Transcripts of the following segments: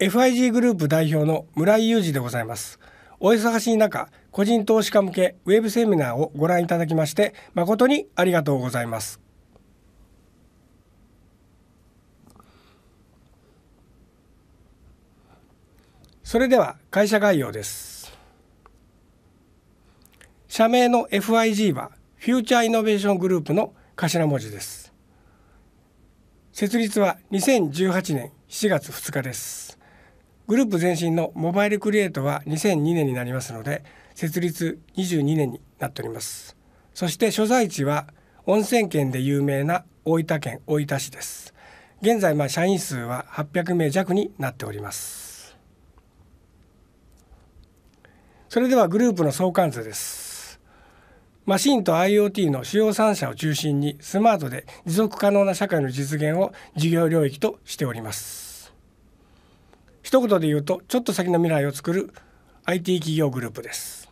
FIG グループ代表の村井裕二でございますお忙しい中個人投資家向けウェブセミナーをご覧いただきまして誠にありがとうございますそれでは会社概要です社名の FIG はフューチャーイノベーショングループの頭文字です設立は2018年7月2日ですグループ前身のモバイルクリエイトは2002年になりますので設立22年になっておりますそして所在地は温泉県で有名な大分県大分市です現在まあ社員数は800名弱になっておりますそれではグループの相関図ですマシンと IoT の主要3社を中心にスマートで持続可能な社会の実現を事業領域としております一言で言うとちょっと先の未来を作る IT 企業グループです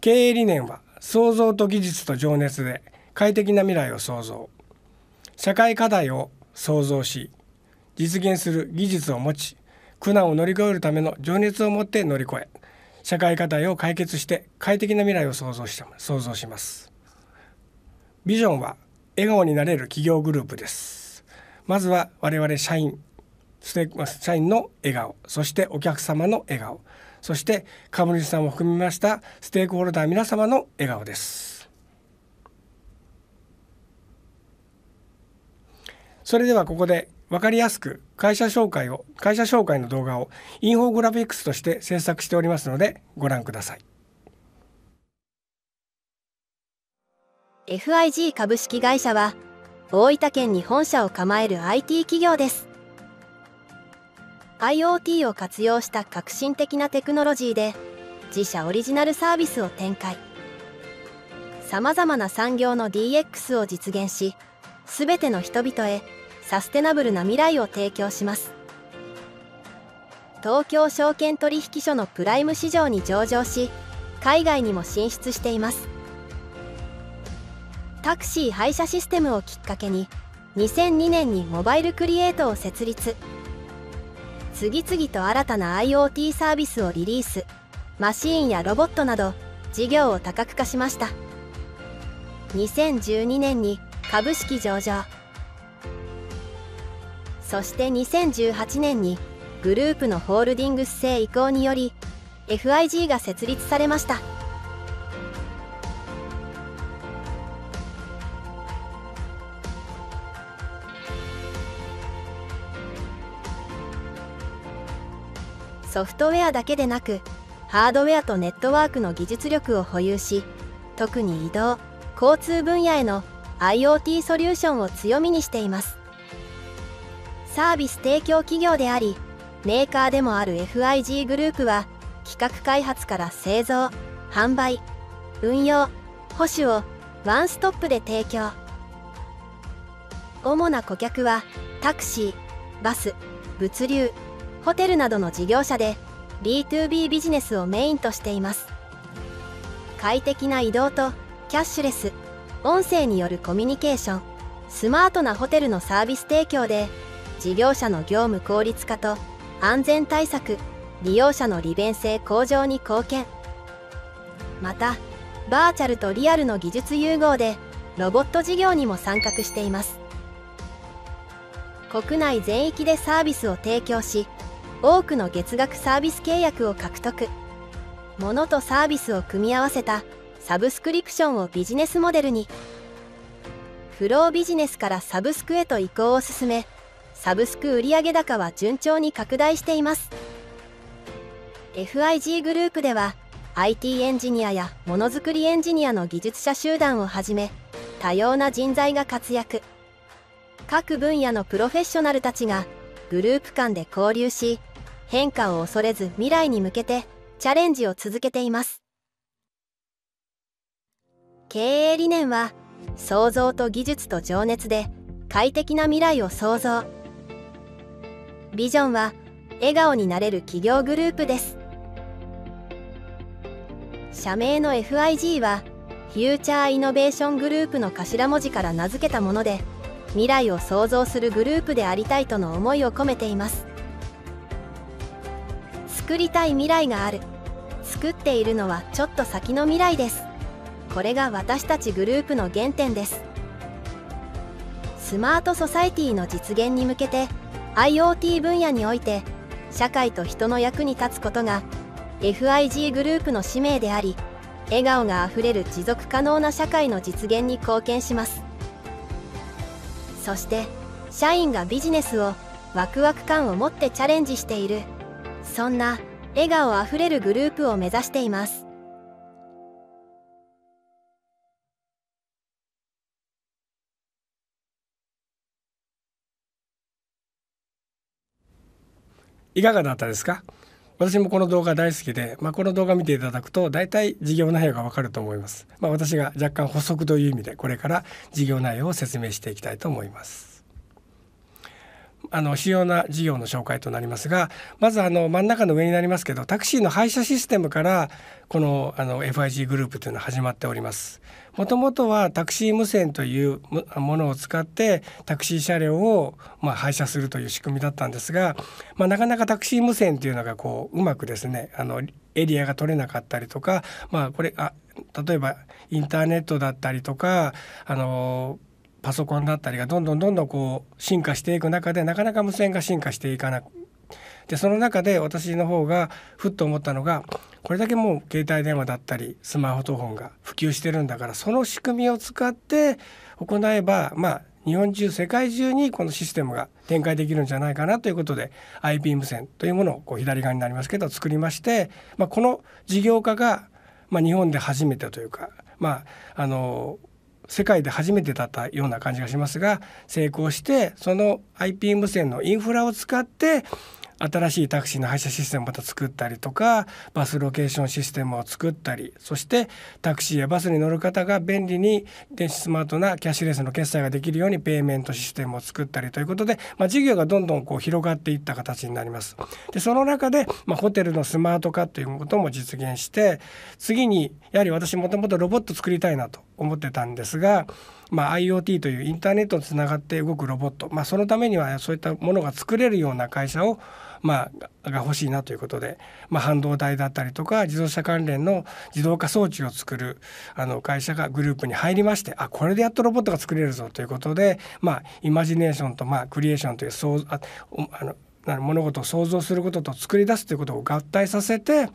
経営理念は創造と技術と情熱で快適な未来を創造社会課題を創造し実現する技術を持ち苦難を乗り越えるための情熱を持って乗り越え社会課題を解決して快適な未来を創造し創造しますビジョンは笑顔になれる企業グループですまずは我々社員社員の笑顔そしてお客様の笑顔そして株主さんを含みましたステークホルダー皆様の笑顔ですそれではここで分かりやすく会社紹介を会社紹介の動画をインフォグラフィックスとして制作しておりますのでご覧ください FIG 株式会社は大分県に本社を構える IT 企業です IoT を活用した革新的なテクノロジーで自社オリジナルサービスを展開さまざまな産業の DX を実現し全ての人々へサステナブルな未来を提供します東京証券取引所のプライム市場に上場し海外にも進出していますタクシー配車システムをきっかけに2002年にモバイルクリエイトを設立次々と新たな IoT サービスをリリースマシーンやロボットなど事業を多角化しました2012年に株式上場そして2018年にグループのホールディングス制移行により FIG が設立されました。ソフトウェアだけでなくハードウェアとネットワークの技術力を保有し特に移動交通分野への IoT ソリューションを強みにしていますサービス提供企業でありメーカーでもある FIG グループは企画開発から製造販売運用保守をワンストップで提供主な顧客はタクシーバス物流ホテルなどの事業者で B2B ビジネスをメインとしています快適な移動とキャッシュレス音声によるコミュニケーションスマートなホテルのサービス提供で事業者の業務効率化と安全対策利用者の利便性向上に貢献またバーチャルとリアルの技術融合でロボット事業にも参画しています国内全域でサービスを提供し多くの月額サービス契約を獲得物とサービスを組み合わせたサブスクリプションをビジネスモデルにフロービジネスからサブスクへと移行を進めサブスク売上高は順調に拡大しています FIG グループでは IT エンジニアやものづくりエンジニアの技術者集団をはじめ多様な人材が活躍各分野のプロフェッショナルたちがグループ間で交流し変化を恐れず未来に向けてチャレンジを続けています経営理念は創造と技術と情熱で快適な未来を創造ビジョンは笑顔になれる企業グループです社名の FIG はフューチャーイノベーショングループの頭文字から名付けたもので未来を創造するグループでありたいとの思いを込めています作りたい未来がある作っているのはちょっと先の未来ですこれが私たちグループの原点ですスマートソサイティの実現に向けて IoT 分野において社会と人の役に立つことが FIG グループの使命であり笑顔があふれる持続可能な社会の実現に貢献しますそして社員がビジネスをワクワク感を持ってチャレンジしているそんな笑顔あふれるグループを目指していますいかがだったですか私もこの動画大好きで、まあ、この動画見ていただくと大体事業内容がわかると思います。まあ、私が若干補足という意味でこれから事業内容を説明していきたいと思います。あの主要な事業の紹介となりますがまずあの真ん中の上になりますけどタクシーの配車システムからこのあの FIG グループというのは始まっております。もともとはタクシー無線というものを使ってタクシー車両をま配車するという仕組みだったんですが、まあ、なかなかタクシー無線というのがこううまくですねあのエリアが取れなかったりとか、まあ、これあ例えばインターネットだったりとかあのパソコンだったりがどんどんどんどんこう進化していく中でなかなか無線が進化していかなくでその中で私の方がふっと思ったのがこれだけもう携帯電話だったりスマートフォンが普及してるんだからその仕組みを使って行えばまあ日本中世界中にこのシステムが展開できるんじゃないかなということで IP 無線というものをこう左側になりますけど作りまして、まあ、この事業化が、まあ、日本で初めてというか、まあ、あの世界で初めてだったような感じがしますが成功してその IP 無線のインフラを使って新しいタクシーの配車システムをまた作ったりとかバスロケーションシステムを作ったりそしてタクシーやバスに乗る方が便利に電子スマートなキャッシュレスの決済ができるようにペイメントシステムを作ったりということで、まあ、事業がどんどんこう広がっていった形になります。でその中で、まあ、ホテルのスマート化ということも実現して次にやはり私もともとロボット作りたいなと思ってたんですが、まあ、IoT というインターネットをつながって動くロボット、まあ、そのためにはそういったものが作れるような会社をまあ、が欲しいなということで、まあ、半導体だったりとか自動車関連の自動化装置を作るあの会社がグループに入りましてあこれでやっとロボットが作れるぞということで、まあ、イマジネーションと、まあ、クリエーションというそうああの物事を想像することと作り出すということを合体させて、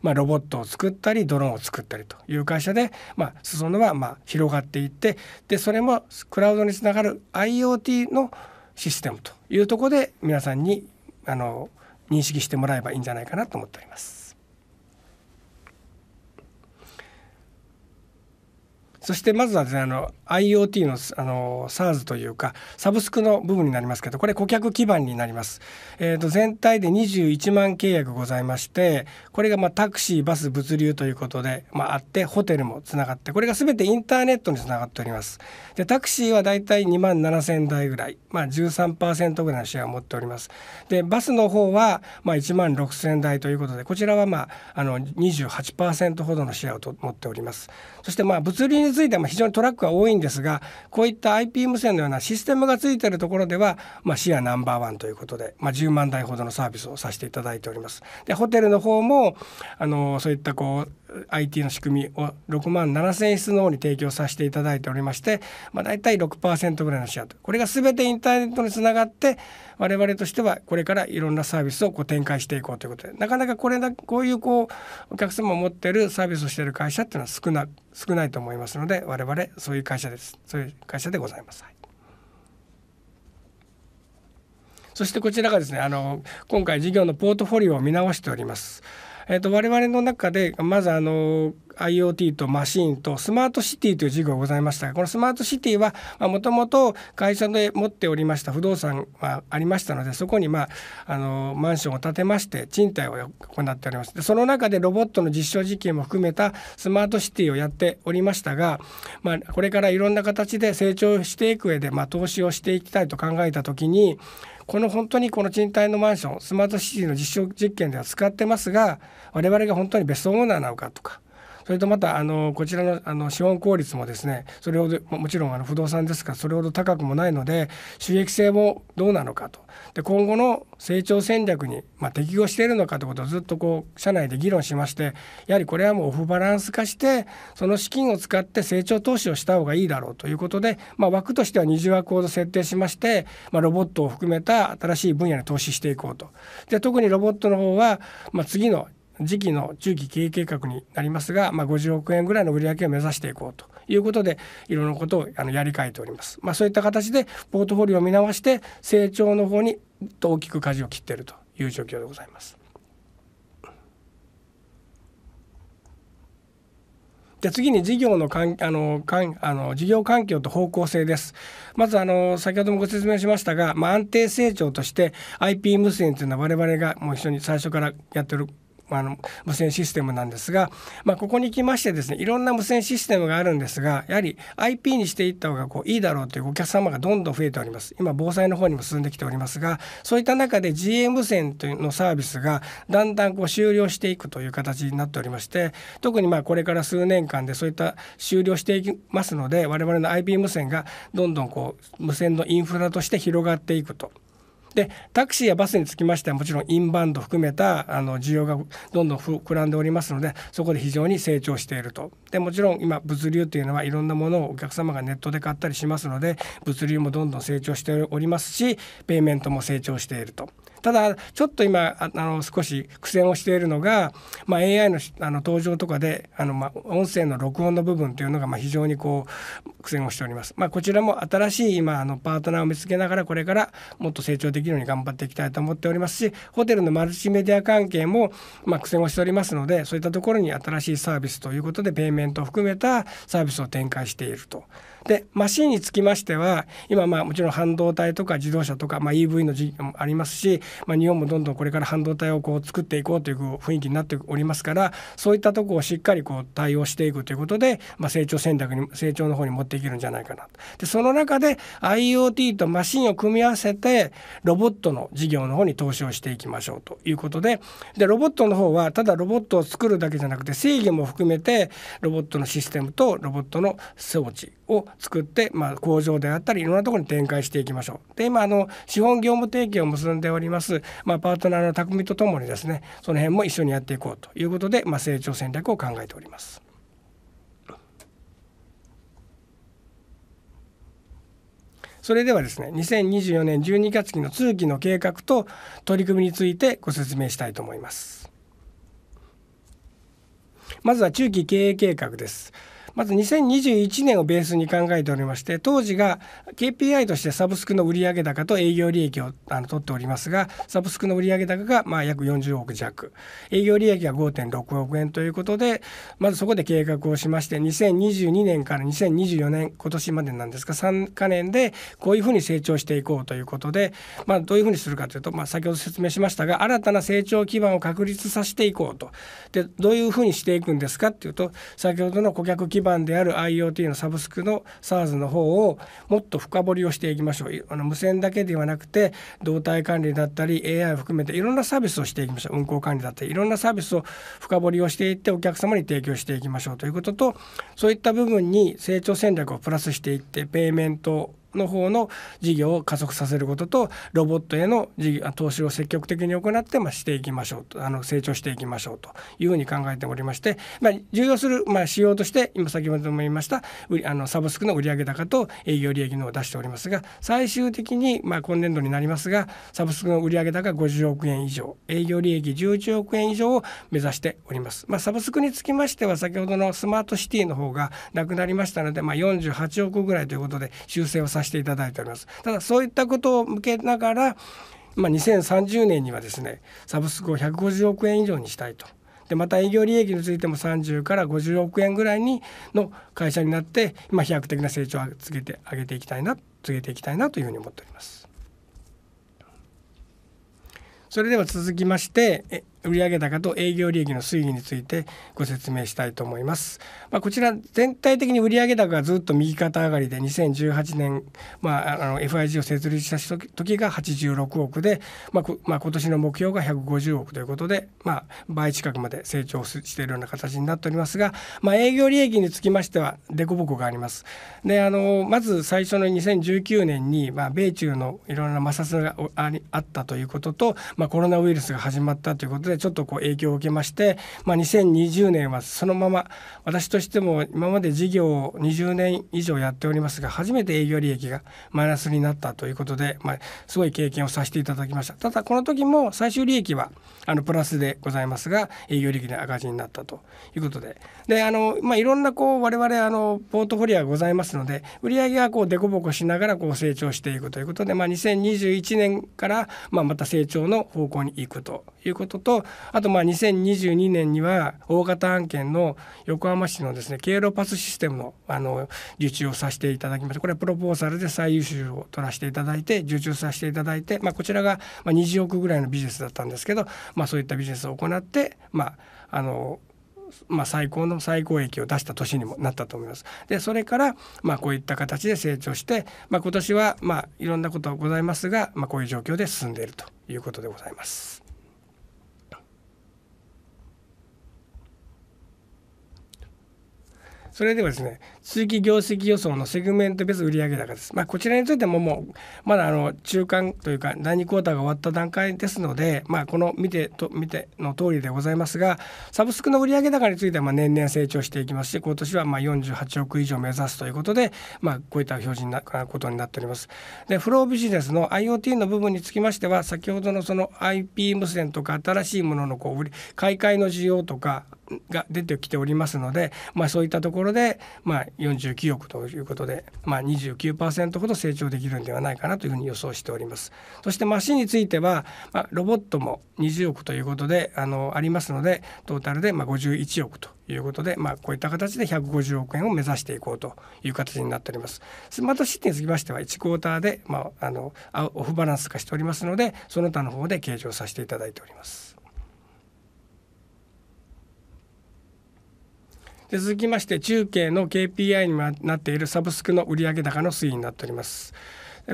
まあ、ロボットを作ったりドローンを作ったりという会社で、まあ、裾野はまあ広がっていってでそれもクラウドにつながる IoT のシステムというところで皆さんにあの認識してもらえばいいんじゃないかなと思っております。そしてまずは、ね、あの IoT のあの SARS というかサブスクの部分になりますけどこれ顧客基盤になります、えーと、全体で21万契約ございましてこれがまあタクシーバス物流ということで、まあ、あってホテルもつながってこれが全てインターネットにつながっておりますでタクシーはだいたい2万7千台ぐらい、まあ13、13%ぐらいのシェアを持っておりますでバスの方はまあ1万6千台ということでこちらはまああの28%ほどのシェアをと持っておりますそしてまあ物流については非常にトラックが多いんですがこういった IP 無線のようなシステムがついているところでは、まあ、シェアナンバーワンということで、まあ、10万台ほどのサービスをさせていただいております。でホテルの方もあのそういったこう IT の仕組みを6万7,000室の方に提供させていただいておりまして、まあ、大体6%ぐらいのシェアとこれが全てインターネットにつながって我々としてはこれからいろんなサービスをこう展開していこうということでなかなかこれだこういうこうお客様を持ってるサービスをしている会社っていうのは少な少ないと思いますので我々そういう会社ですそういう会社でございます。はいそしてこちらがですねあの今回事業のポートフォリオを見直しております。えーと、我々の中でまずあの IoT とマシンとスマートシティという事業がございましたがこのスマートシティはもともと会社で持っておりました不動産がありましたのでそこに、まあ、あのマンションを建てまして賃貸を行っておりますでその中でロボットの実証実験も含めたスマートシティをやっておりましたが、まあ、これからいろんな形で成長していく上で、まあ、投資をしていきたいと考えた時にこの本当にこの賃貸のマンションスマートシティの実証実験では使ってますが我々が本当に別荘オーナーなのかとかそれとまたあのこちらのあの資本効率もですねそれほどもちろんあの不動産ですからそれほど高くもないので収益性もどうなのかとで今後の成長戦略に、まあ、適合しているのかということをずっとこう社内で議論しましてやはりこれはもうオフバランス化してその資金を使って成長投資をした方がいいだろうということで、まあ、枠としては20枠ほど設定しまして、まあ、ロボットを含めた新しい分野に投資していこうと。で特にロボットの方は、まあ、次の次期の中期経営計画になりますが、まあ、50億円ぐらいの売り上げを目指していこうということでいろんなことをあのやりかえております、まあ、そういった形でポートフォリオを見直して成長の方に大きく舵を切っているという状況でございます。で次に事業のかんあのかんあの事業環境と方向性です。まずあの先ほどもご説明しましたが、まあ、安定成長として IP 無線というのは我々がもう一緒に最初からやってるあの無線システムなんですが、まあ、ここに来ましてですねいろんな無線システムがあるんですがやはり IP にしていった方がこういいだろうというお客様がどんどん増えております今防災の方にも進んできておりますがそういった中で GA 無線というのサービスがだんだんこう終了していくという形になっておりまして特にまあこれから数年間でそういった終了していきますので我々の IP 無線がどんどんこう無線のインフラとして広がっていくとでタクシーやバスにつきましてはもちろんインバウンド含めたあの需要がどんどん膨らんでおりますのでそこで非常に成長しているとでもちろん今物流というのはいろんなものをお客様がネットで買ったりしますので物流もどんどん成長しておりますしペイメントも成長していると。ただちょっと今あの少し苦戦をしているのが、まあ、AI のあの登場とかであの、まあ、音声の録音の部分というのが、まあ、非常にこう苦戦をしております。まあ、こちらも新しい今あのパートナーを見つけながらこれからもっと成長できるように頑張っていきたいと思っておりますしホテルのマルチメディア関係も、まあ、苦戦をしておりますのでそういったところに新しいサービスということでペイメントを含めたサービスを展開していると。でマシンにつきましては今まあもちろん半導体とか自動車とか、まあ、EV の事業もありますし、まあ、日本もどんどんこれから半導体をこう作っていこうという雰囲気になっておりますからそういったところをしっかりこう対応していくということで、まあ、成長戦略に成長の方に持っていけるんじゃないかなと。でその中で IoT とマシンを組み合わせてロボットの事業の方に投資をしていきましょうということででロボットの方はただロボットを作るだけじゃなくて制御も含めてロボットのシステムとロボットの装置を作って、まあ、工場であったりいろんなところに展開していきましょう。で今あの資本業務提携を結んでおります、まあ、パートナーの匠とともにですねその辺も一緒にやっていこうということで、まあ、成長戦略を考えております。それではですね2024年12月期の通期の計画と取り組みについてご説明したいと思います。まずは中期経営計画です。まず2021年をベースに考えておりまして当時が KPI としてサブスクの売上高と営業利益をあの取っておりますがサブスクの売上高がまあ約40億弱営業利益が5.6億円ということでまずそこで計画をしまして2022年から2024年今年までなんですが3か年でこういうふうに成長していこうということで、まあ、どういうふうにするかというと、まあ、先ほど説明しましたが新たな成長基盤を確立させていこうとでどういうふうにしていくんですかっていうと先ほどの顧客基基盤である IoT のサブスクの SARS の方をもっと深掘りをしていきましょうあの無線だけではなくて動態管理だったり AI を含めていろんなサービスをしていきましょう運行管理だったりいろんなサービスを深掘りをしていってお客様に提供していきましょうということとそういった部分に成長戦略をプラスしていってペイメントの方の事業を加速させることとロボットへの投資を積極的に行って、まあ、していきましょうとあの成長していきましょうというふうに考えておりまして、まあ、重要する、まあ、仕様として今先ほども言いましたあのサブスクの売上高と営業利益のを出しておりますが最終的に、まあ、今年度になりますがサブスクの売上高50億円以上営業利益11億円以上を目指しております。まあ、サブスクにつきましては先ほどのスマートシティの方がなくなりましたので、まあ、48億ぐらいということで修正をささせていただいております。ただそういったことを向けながらまあ、2030年にはですねサブスクを150億円以上にしたいとでまた営業利益についても30から50億円ぐらいにの会社になって今飛躍的な成長をつけて上げていきたいな続けていきたいなというふうに思っております。それでは続きまして売上高と営業利益の推移についてご説明したいと思います。まあ、こちら全体的に売上高がずっと右肩上がりで2018年、まあ、あの FIG を設立した時が86億で、まあまあ、今年の目標が150億ということで、まあ、倍近くまで成長しているような形になっておりますが、まあ、営業利益につきましては凸凹があります。であのまず最初の2019年に、まあ、米中のいろんな摩擦がああったということと、まあ、コロナウイルスが始まったということででちょっとこう影響を受けまして、まあ、2020年はそのまま私としても今まで事業を20年以上やっておりますが初めて営業利益がマイナスになったということで、まあ、すごい経験をさせていただきましたただこの時も最終利益はあのプラスでございますが営業利益の赤字になったということでであの、まあ、いろんなこう我々あのポートフォリオがございますので売上がこう凸凹しながらこう成長していくということで、まあ、2021年から、まあ、また成長の方向に行くということとあとまあ2022年には大型案件の横浜市のですね経路パスシステムのあの受注をさせていただきましたこれはプロポーサルで最優秀を取らせていただいて受注させていただいて、まあ、こちらが20億ぐらいのビジネスだったんですけど、まあまあ、そういったビジネスを行って、まああのまあ、最高の最高益を出した年にもなったと思います。でそれから、まあ、こういった形で成長して、まあ、今年は、まあ、いろんなことはございますが、まあ、こういう状況で進んでいるということでございます。それではですね通期業績予想のセグメント別売上高です。まあ、こちらについてももうまだあの中間というか第2クォーターが終わった段階ですので、まあ、この見てと見ての通りでございますがサブスクの売上高についてはま年々成長していきますし今年はま48億以上目指すということで、まあ、こういった表示になことになっております。でフロービジネスの IoT の部分につきましては先ほどのその IP 無線とか新しいもののこう売り買い替えの需要とかが出てきておりますので、まあ、そういったところで、まあ、49億ということで、まあ、29%ほど成長できるんではないかなというふうに予想しております。そしてマシンについては、まあ、ロボットも20億ということであのありますのでトータルでまあ51億ということで、まあ、こういった形で150億円を目指していこうという形になっております。スマートシティにつきましては1クォーターで、まあ、あのオフバランス化しておりますのでその他の方で計上させていただいております。で続きまして中継の KPI になっているサブスクの売上高の推移になっております。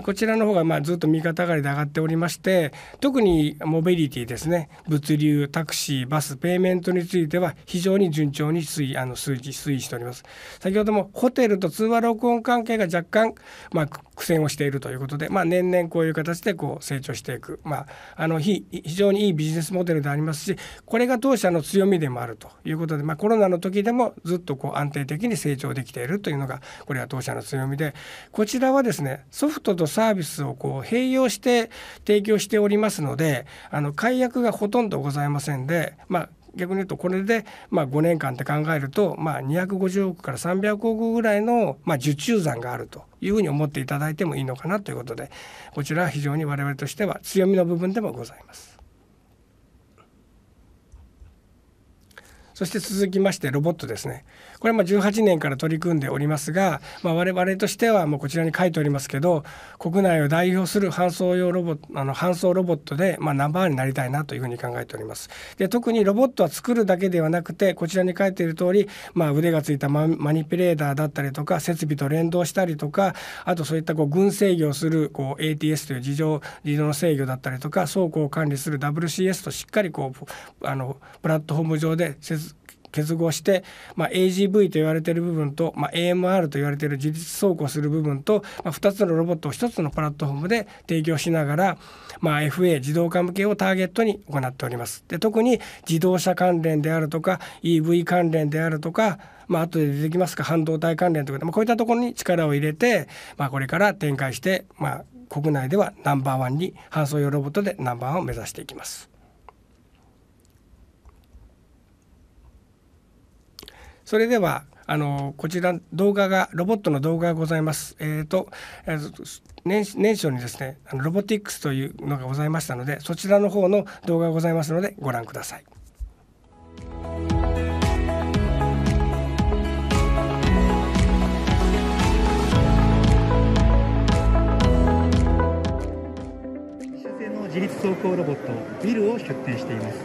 こちらの方がまずっと右肩上がりで上がっておりまして特にモビリティですね物流タクシーバスペイメントについては非常に順調に推移あの推移しております先ほどもホテルと通話録音関係が若干、まあ、苦戦をしているということで、まあ、年々こういう形でこう成長していく、まあ、あの非常にいいビジネスモデルでありますしこれが当社の強みでもあるということで、まあ、コロナの時でもずっとこう安定的に成長できているというのがこれは当社の強みでこちらはですねソフトとサービスをこう併用して提供しておりますのであの解約がほとんどございませんで、まあ、逆に言うとこれで、まあ、5年間って考えると、まあ、250億から300億ぐらいの、まあ、受注残があるというふうに思っていただいてもいいのかなということでこちらは非常に我々としては強みの部分でもございます。そして続きましてロボットですね。これも18年から取り組んでおりますが、まあ、我々としてはもうこちらに書いておりますけど国内を代表する搬送用ロボあの搬送ロボットで、まあ、ナンバーになりたいなというふうに考えております。で特にロボットは作るだけではなくてこちらに書いている通り、まあ、腕がついたマニピュレーターだったりとか設備と連動したりとかあとそういったこう軍制御するこう ATS という事自動自の制御だったりとか倉庫を管理する WCS としっかりこうあのプラットフォーム上で設結合して、まあ、AGV と言われている部分と、まあ、AMR と言われている自立走行する部分と、まあ、2つのロボットを1つのプラットフォームで提供しながら、まあ、FA 自動化向けをターゲットに行っております。で特に自動車関連であるとか EV 関連であるとかまあ後で出てきますか半導体関連とか、まあ、こういったところに力を入れて、まあ、これから展開して、まあ、国内ではナンバーワンに搬送用ロボットでナンバーワンを目指していきます。それではあのこちら動画がロボットの動画がございます。えーと、えー、年年初にですねあのロボティックスというのがございましたのでそちらの方の動画がございますのでご覧ください。自立走行ロボットビルを出展しています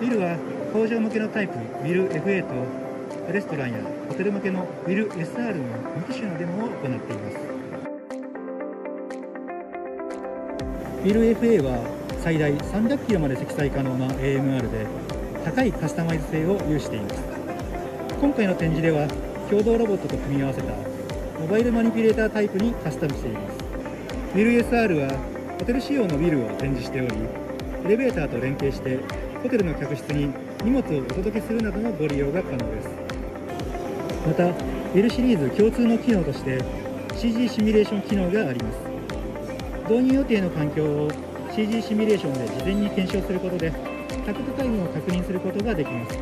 ビルは工場向けのタイプビル f とレストランやホテル向けのウィル SR の2機種のデモを行っていますウィル FA は最大 300km まで積載可能な AMR で高いカスタマイズ性を有しています今回の展示では共同ロボットと組み合わせたモバイルマニピュレータータイプにカスタムしていますウィル SR はホテル仕様のビルを展示しておりエレベーターと連携してホテルの客室に荷物をお届けするなどのご利用が可能ですまた L シリーズ共通の機能として CG シミュレーション機能があります導入予定の環境を CG シミュレーションで事前に検証することでタクトタイムを確認することができます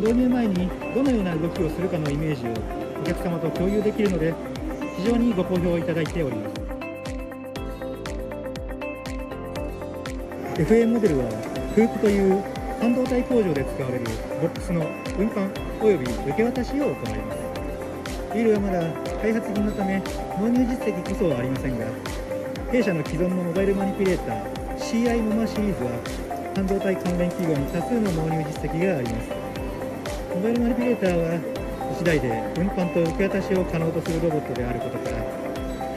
導入前にどのような動きをするかのイメージをお客様と共有できるので非常にご好評いただいております f a モデルはフープという半導体工場で使われるボックスの運搬及び受け渡しを行いますビールはまだ開発品のため納入実績こそはありませんが弊社の既存のモバイルマニピュレーター CI モマシリーズは半導体関連企業に多数の納入実績がありますモバイルマニピュレーターは1台で運搬と受け渡しを可能とするロボットであることから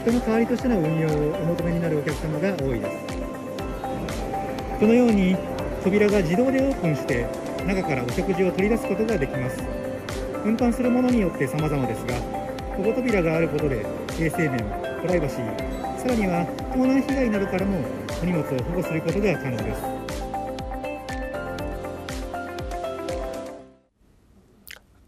人の代わりとしての運用をお求めになるお客様が多いですこのように扉が自動でオープンして中からお食事を取り出すことができます運搬するものによって様々ですが保護扉があることで衛生面プライバシーさらには盗難被害などからもお荷物を保護することが可能です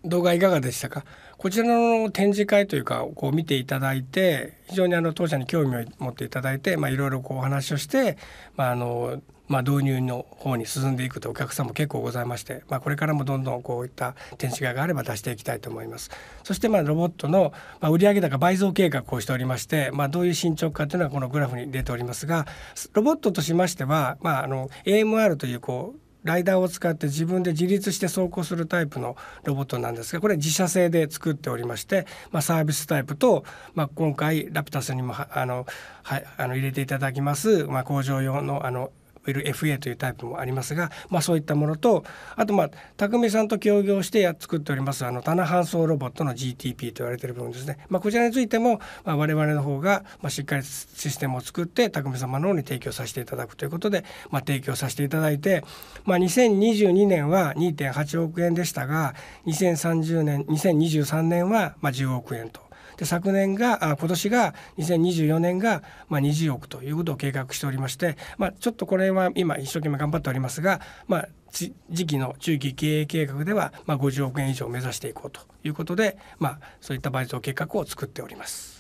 動画いかがでしたかこちらの展示会というかこう見ていただいて非常にあの当社に興味を持っていただいて、まあ、いろいろこうお話をして、まあ、あのまあ、導入の方に進んでいくとお客さんも結構ございまして、まあ、これからもどんどんこういった展示会があれば出していきたいと思いますそしてまあロボットの売上高倍増計画をしておりまして、まあ、どういう進捗かというのはこのグラフに出ておりますがロボットとしましては、まあ、あの AMR というこうライダーを使って自分で自立して走行するタイプのロボットなんですがこれ自社製で作っておりまして、まあ、サービスタイプと、まあ、今回ラピュタスにもあの、はい、あの入れていただきます、まあ、工場用のあのいる FA というタイプもありますが、まあ、そういったものとあとまあ匠さんと協業して作っておりますあの棚搬送ロボットの GTP と言われている部分ですね、まあ、こちらについても、まあ、我々の方が、まあ、しっかりシステムを作って匠様の方に提供させていただくということで、まあ、提供させていただいて、まあ、2022年は2.8億円でしたが2030年2023年はまあ10億円と。で昨年が今年が2024年が、まあ、20億ということを計画しておりまして、まあ、ちょっとこれは今一生懸命頑張っておりますが、まあ、次期の中期経営計画では、まあ、50億円以上を目指していこうということで、まあ、そういった倍増計画を作っております。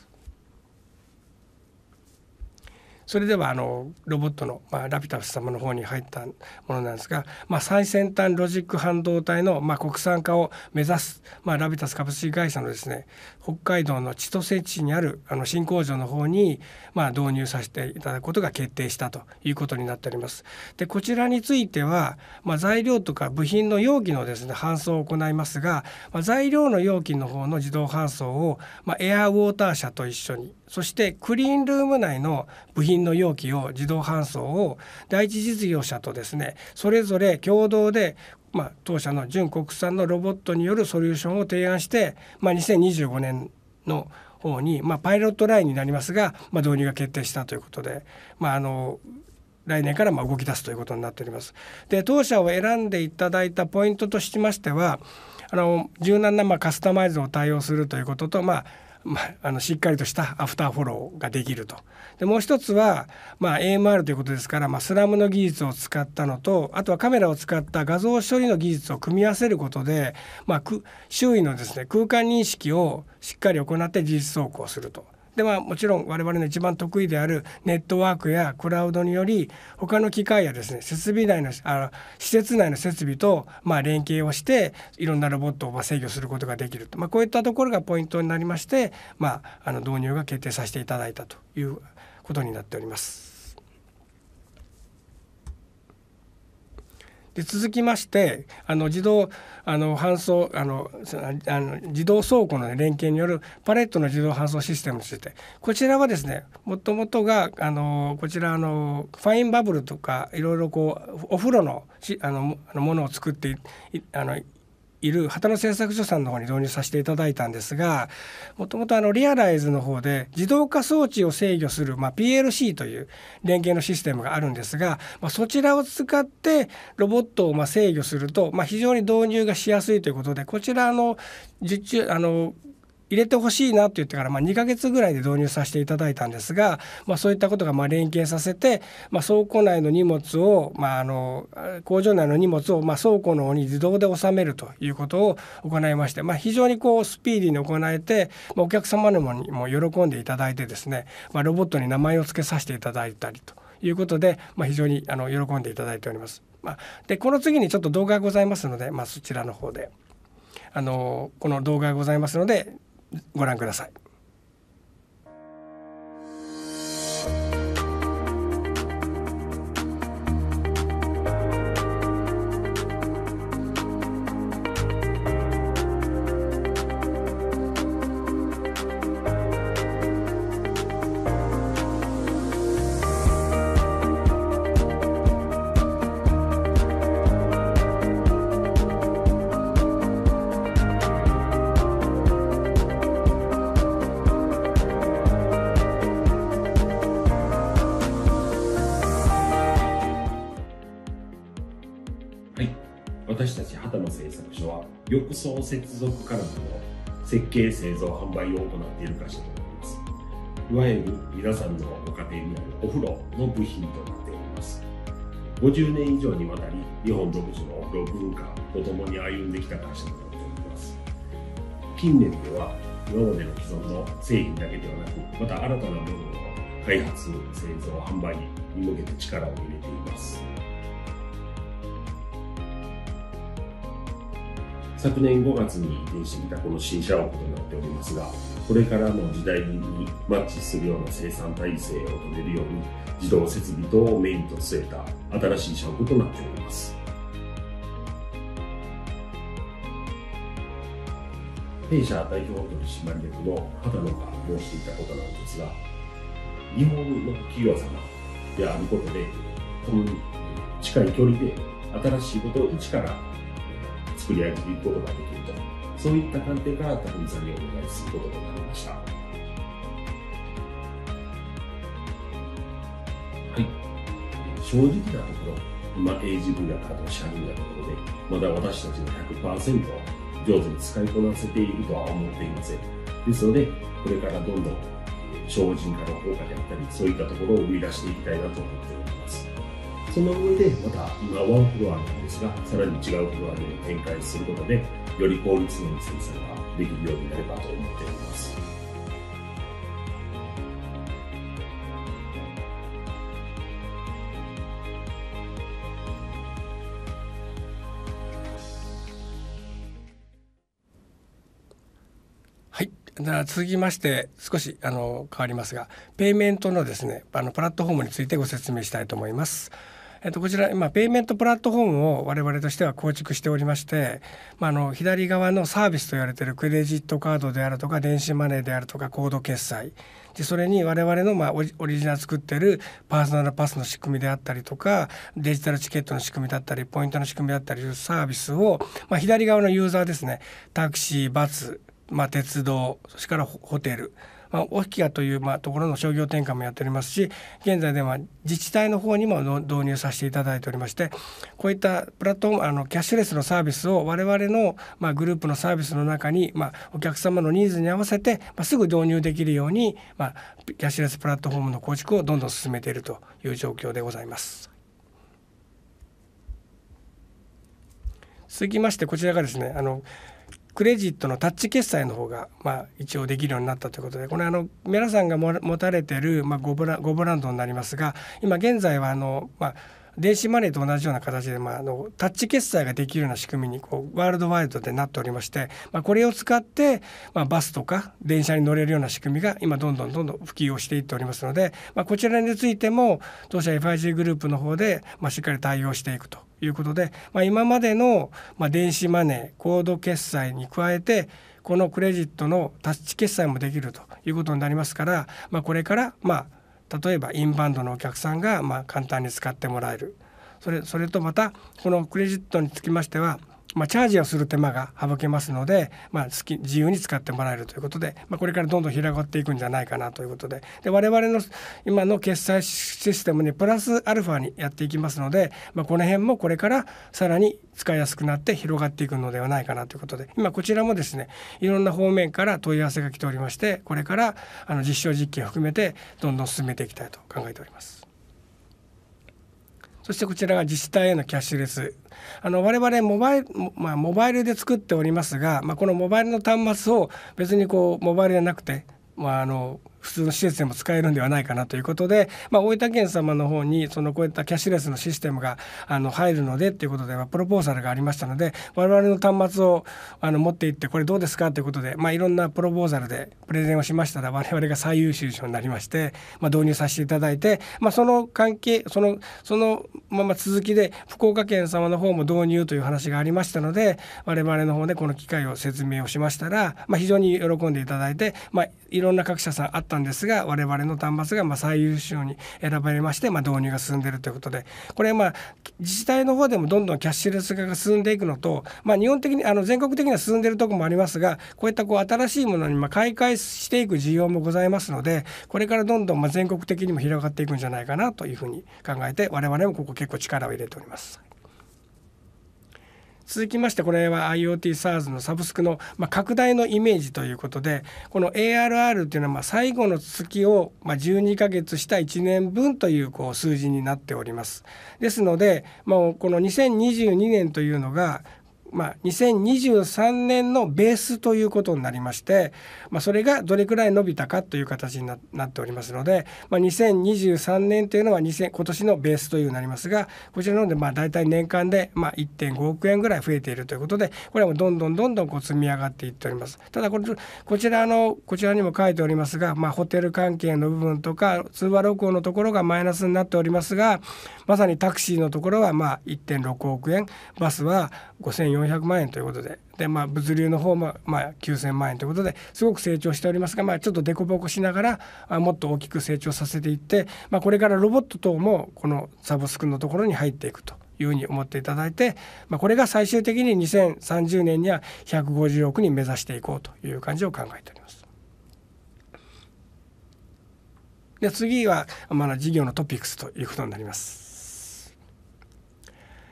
それではあのロボットの、まあ、ラピタス様の方に入ったものなんですが、まあ、最先端ロジック半導体の、まあ、国産化を目指す、まあ、ラピタス株式会社のですね北海道の千歳市にあるあの新工場の方に、まあ、導入させていただくことが決定したということになっております。でこちらについては、まあ、材料とか部品の容器のですね搬送を行いますが、まあ、材料の容器の方の自動搬送を、まあ、エアウォーター車と一緒にそしてクリーンルーム内の部品の容器を自動搬送を第一実業者とですねそれぞれ共同でまあ、当社の純国産のロボットによるソリューションを提案して、まあ、2025年の方に、まあ、パイロットラインになりますが、まあ、導入が決定したということで、まあ、あの来年からま動き出すということになっております。で当社を選んでいただいたポイントとしましてはあの柔軟なまカスタマイズを対応するということと、まあ、まあ、あのしっかりとしたアフターフォローができるとでもう一つは、まあ、AMR ということですから、まあ、スラムの技術を使ったのとあとはカメラを使った画像処理の技術を組み合わせることで、まあ、周囲のです、ね、空間認識をしっかり行って事実走行すると。ではもちろん我々の一番得意であるネットワークやクラウドにより他の機械やですね設備内のあの施設内の設備とまあ連携をしていろんなロボットを制御することができると、まあ、こういったところがポイントになりまして、まあ、あの導入が決定させていただいたということになっております。で続きましてあの自動あの搬送あのあの自動倉庫の、連携によるパレットの自動搬送システムについてこちらはですねもともとがあのこちらあのファインバブルとかいろいろこうお風呂のしあのものを作ってあのいる旗野製作所さんの方に導入させていただいたんですがもともとリアライズの方で自動化装置を制御する、まあ、PLC という連携のシステムがあるんですが、まあ、そちらを使ってロボットをま制御すると、まあ、非常に導入がしやすいということでこちらの受注あの入れてほしいなって言ってから、まあ、2ヶ月ぐらいで導入させていただいたんですが、まあ、そういったことがまあ連携させて、まあ、倉庫内の荷物を、まあ、あの工場内の荷物をまあ倉庫の方に自動で収めるということを行いまして、まあ、非常にこうスピーディーに行えて、まあ、お客様にも喜んでいただいてですね、まあ、ロボットに名前を付けさせていただいたりということで、まあ、非常にあの喜んでいただいております。まあ、でこの次にちょっと動画がございますので、まあ、そちらの方で。あのこの動画がございますのでご覧ください。私たち多野製作所は浴槽接続金具の設計製造販売を行っている会社となりますいわゆる皆さんのご家庭にあるお風呂の部品となっております50年以上にわたり日本独自のお風呂文化とともに歩んできた会社となっております近年では今までの既存の製品だけではなくまた新たな部分の開発製造販売に向けて力を入れています昨年5月に移転してきたこの新社屋となっておりますが、これからの時代にマッチするような生産体制を取れるように、自動設備等をメインと据えた新しい社屋となっております。弊社代表取締役の畑野が申していたことなんですが、日本の企業様であることで、この近い距離で新しいことを一から作り上げていくことができるとそういった観点から匠さんにお願いすることとなりましたはい正直なところ、今あ、英字分野からの社員なところでまだ私たちの100%上手に使いこなせているとは思っていませんですのでこれからどんどん精進化の効果であったりそういったところを生み出していきたいなと思っておりますその上でまた今ワンフロアなんですがさらに違うフロアで展開することでより効率のいい生産ができるようになればと思っておりますでは続きまして少しあの変わりますがペイメントのですねあのプラットフォームについてご説明したいと思います。えっと、こちら、今、ペイメントプラットフォームを我々としては構築しておりまして、まあ、あの、左側のサービスと言われているクレジットカードであるとか、電子マネーであるとか、コード決済。で、それに我々の、まあ、オリジナル作ってるパーソナルパスの仕組みであったりとか、デジタルチケットの仕組みだったり、ポイントの仕組みだったりいうサービスを、まあ、左側のユーザーですね、タクシー、バス、まあ、鉄道、それからホテル、まあ、オフィアという、まあ、ところの商業転換もやっておりますし現在では自治体の方にも導入させていただいておりましてこういったプラットフォームあのキャッシュレスのサービスを我々の、まあ、グループのサービスの中に、まあ、お客様のニーズに合わせて、まあ、すぐ導入できるように、まあ、キャッシュレスプラットフォームの構築をどんどん進めているという状況でございます。続きましてこちらがですねあのクレジットのタッチ決済の方が、まあ、一応できるようになったということでこれあの皆さんが持たれてる、まあ、5, ブラ5ブランドになりますが今現在はあの、まあ、電子マネーと同じような形で、まあ、あのタッチ決済ができるような仕組みにこうワールドワイドでなっておりまして、まあ、これを使って、まあ、バスとか電車に乗れるような仕組みが今どんどんどんどん普及をしていっておりますので、まあ、こちらについても当社 FIG グループの方で、まあ、しっかり対応していくということで、まあ、今までの、ま電子マネーコード決済に加えてこのクレジットのタッチ決済もできるということになりますから、まあ、これから、まあ、例えばインバウンドのお客さんが、まあ、簡単に使ってもらえるそれそれとまたこのクレジットにつきましてはまあ、チャージをする手間が省けますので、まあ、好き自由に使ってもらえるということで、まあ、これからどんどん広がっていくんじゃないかなということでで我々の今の決済システムにプラスアルファにやっていきますので、まあ、この辺もこれからさらに使いやすくなって広がっていくのではないかなということで今こちらもですねいろんな方面から問い合わせが来ておりましてこれからあの実証実験を含めてどんどん進めていきたいと考えております。そしてこちらが自治体へのキャッシュレスあの我々モバイル,、まあ、モバイルで作っておりますが、まあ、このモバイルの端末を別にこうモバイルじゃなくて、まあ、あの普通の施設でも使えるんではないかなということで、まあ、大分県様の方にそのこういったキャッシュレスのシステムがあの入るのでっていうことでプロポーザルがありましたので我々の端末をあの持っていってこれどうですかということで、まあ、いろんなプロポーザルでプレゼンをしましたら我々が最優秀賞になりまして、まあ、導入させていただいて、まあ、その関係そのそのまま続きで福岡県様の方も導入という話がありましたので我々の方でこの機会を説明をしましたら、まあ、非常に喜んでいただいて、まあ、いろんな各社さんあったったんですが我々の端末がま最優秀に選ばれまして、ま導入が進んでいるということでこれまあ自治体の方でもどんどんキャッシュレス化が進んでいくのと、ま日本的にあの全国的には進んでいるとこもありますがこういったこう新しいものにま買い替えしていく需要もございますのでこれからどんどんま全国的にも広がっていくんじゃないかなというふうに考えて我々もここ結構力を入れております。続きましてこれは IoTSARS のサブスクの、まあ、拡大のイメージということでこの ARR というのはまあ最後の月を、まあ、12か月した1年分というこう数字になっております。ですので、まあ、この2022年というのがまあ、2023年のベースということになりまして、まあ、それがどれくらい伸びたかという形になっておりますので、まあ、2023年というのは2000今年のベースというなりますがこちらの方でまあ大体年間でまあ1.5億円ぐらい増えているということでこれはもうどんどんどんどんこう積み上がっていっております。ただこれこちらのこちらにも書いておりますが、まあ、ホテル関係の部分とか通話録音のところがマイナスになっておりますがまさにタクシーのところはまあ1.6億円バスは5400 400万円ということでで、まあ、物流の方も、まあ、9,000万円ということですごく成長しておりますが、まあ、ちょっと凸凹しながらあもっと大きく成長させていって、まあ、これからロボット等もこのサブスクのところに入っていくと。いうふうに思っていただいて、まあ、これが最終的に2030年には150億に目指していこうという感じを考えております。で次は、まあ、事業のトピックスということになります。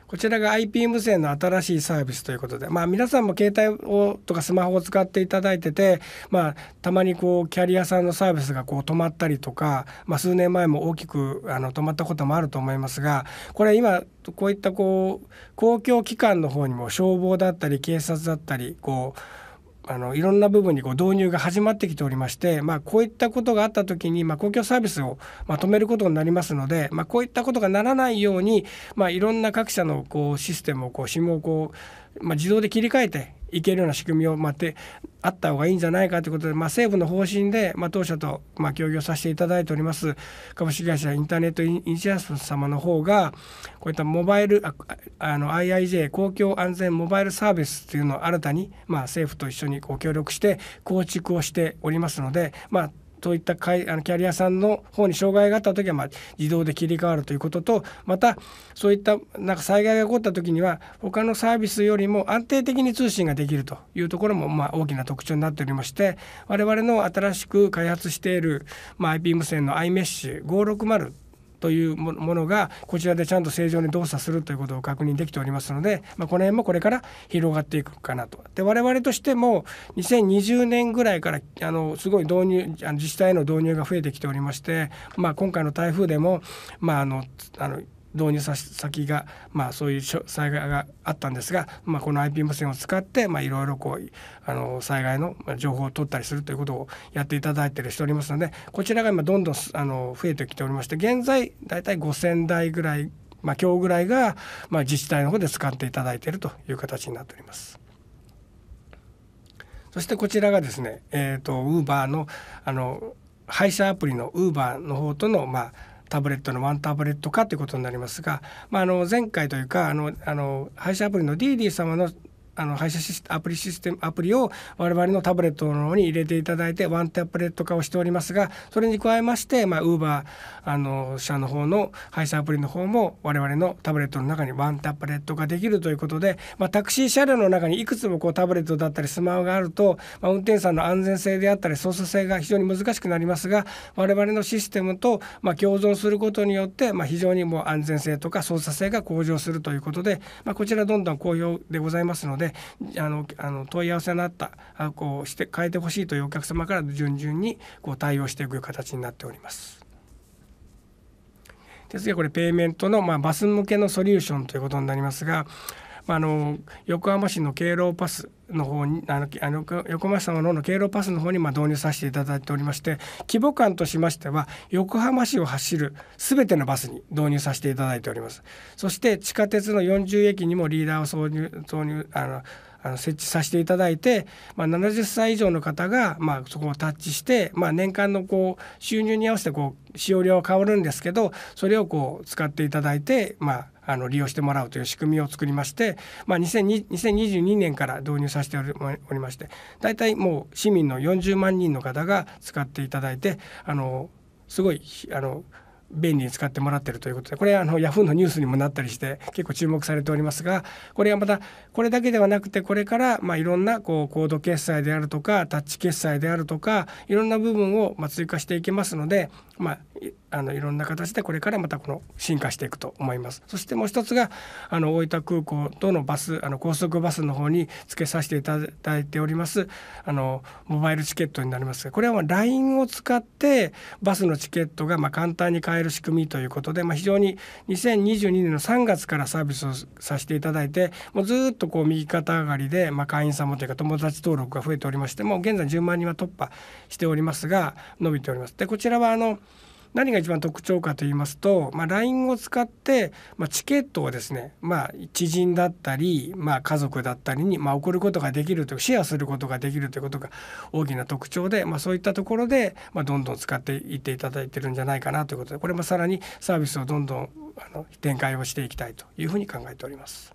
こちらが IP 無線の新しいサービスということで、まあ、皆さんも携帯をとかスマホを使っていただいてて、まあ、たまにこうキャリアさんのサービスがこう止まったりとか、まあ、数年前も大きくあの止まったこともあると思いますがこれ今こういったこう公共機関の方にも消防だったり警察だったりこうあのいろんな部分にこう導入が始まってきておりまして、まあ、こういったことがあった時に、まあ、公共サービスをまとめることになりますので、まあ、こういったことがならないように、まあ、いろんな各社のこうシステムをこう指紋をこうまあ、自動で切り替えていけるような仕組みをってあった方がいいんじゃないかということで、まあ、政府の方針で、まあ、当社と、まあ、協業させていただいております株式会社インターネットインシアス様の方がこういったモバイルああの IIJ 公共安全モバイルサービスというのを新たに、まあ、政府と一緒にご協力して構築をしておりますので、まあ、そういったかいあのキャリアさんの方に障害があった時は、まあ、自動で切り替わるということとまたそういったなんか災害が起こった時には他のサービスよりも安定的に通信ができるというところも、まあ、大きな特徴になっておりまして我々の新しく開発している、まあ、IP 無線の iMesh560 というものがこちらでちゃんと正常に動作するということを確認できておりますので、まあ、この辺もこれから広がっていくかなと。で我々としても2020年ぐらいからあのすごい導入あの自治体への導入が増えてきておりまして、まあ、今回の台風でも、まあ、あのあの導入先が、まあ、そういう災害があったんですが、まあ、この IP 無線を使っていろいろこうあの災害の情報を取ったりするということをやっていただいいるしておりますのでこちらが今どんどんあの増えてきておりまして現在大体5,000台ぐらい、まあ、今日ぐらいが、まあ、自治体の方で使っていただいているという形になっております。そしてこちらがですね、えーと、と Uber のあの配車アプリの Uber の方との、まあタブレットのワンタブレットかということになりますが、まあ、あの前回というかあのあの配信アプリの DD 様のあの配車シスアプリシステムアプリを我々のタブレットの方に入れていただいてワンタブレット化をしておりますがそれに加えましてまあバー e あの社の方の配車アプリの方も我々のタブレットの中にワンタブレット化できるということでまあタクシー車両の中にいくつもこうタブレットだったりスマホがあるとまあ運転手さんの安全性であったり操作性が非常に難しくなりますが我々のシステムとまあ共存することによってまあ非常にもう安全性とか操作性が向上するということでまあこちらどんどん好評でございますのでであのあの問い合わせのあったあこうして変えてほしいというお客様から順々にこう対応していく形になっております。で次はこれペイメントの、まあ、バス向けのソリューションということになりますが、まあ、あの横浜市の敬老パスの方にあのあの横浜市様のの経路パスの方にま導入させていただいておりまして規模感としましては横浜市を走る全てのバスに導入させていただいておりますそして地下鉄の40駅にもリーダーを挿入挿入あのあの設置させていただいて、まあ、70歳以上の方が、まあ、そこをタッチして、まあ、年間のこう収入に合わせてこう使用量は変わるんですけどそれをこう使っていただいて、まあ、あの利用してもらうという仕組みを作りまして、まあ、2022年から導入させておりまして大体もう市民の40万人の方が使っていただいてあのすごいあの便利に使ってもらってるということでこれあのヤフーのニュースにもなったりして結構注目されておりますがこれはまたこれだけではなくてこれからまあいろんなこうコード決済であるとかタッチ決済であるとかいろんな部分をま追加していきますのでまあ、あのいろんな形でこれからまたこの進化していくと思いますそしてもう一つがあの大分空港とのバスあの高速バスの方に付けさせていただいておりますあのモバイルチケットになりますがこれは LINE を使ってバスのチケットがま簡単に買える仕組みということで、まあ、非常に2022年の3月からサービスをさせていただいてもうずっとこう右肩上がりで、ま会員様というか友達登録が増えておりましてもう現在10万人は突破しておりますが伸びております。でこちらはあの何が一番特徴かと言いますと、まあ、LINE を使って、まあ、チケットをですね、まあ、知人だったり、まあ、家族だったりに、まあ、送ることができるとシェアすることができるということが大きな特徴で、まあ、そういったところで、まあ、どんどん使っていっていただいてるんじゃないかなということでこれもさらにサービスをどんどんあの展開をしていきたいというふうに考えております。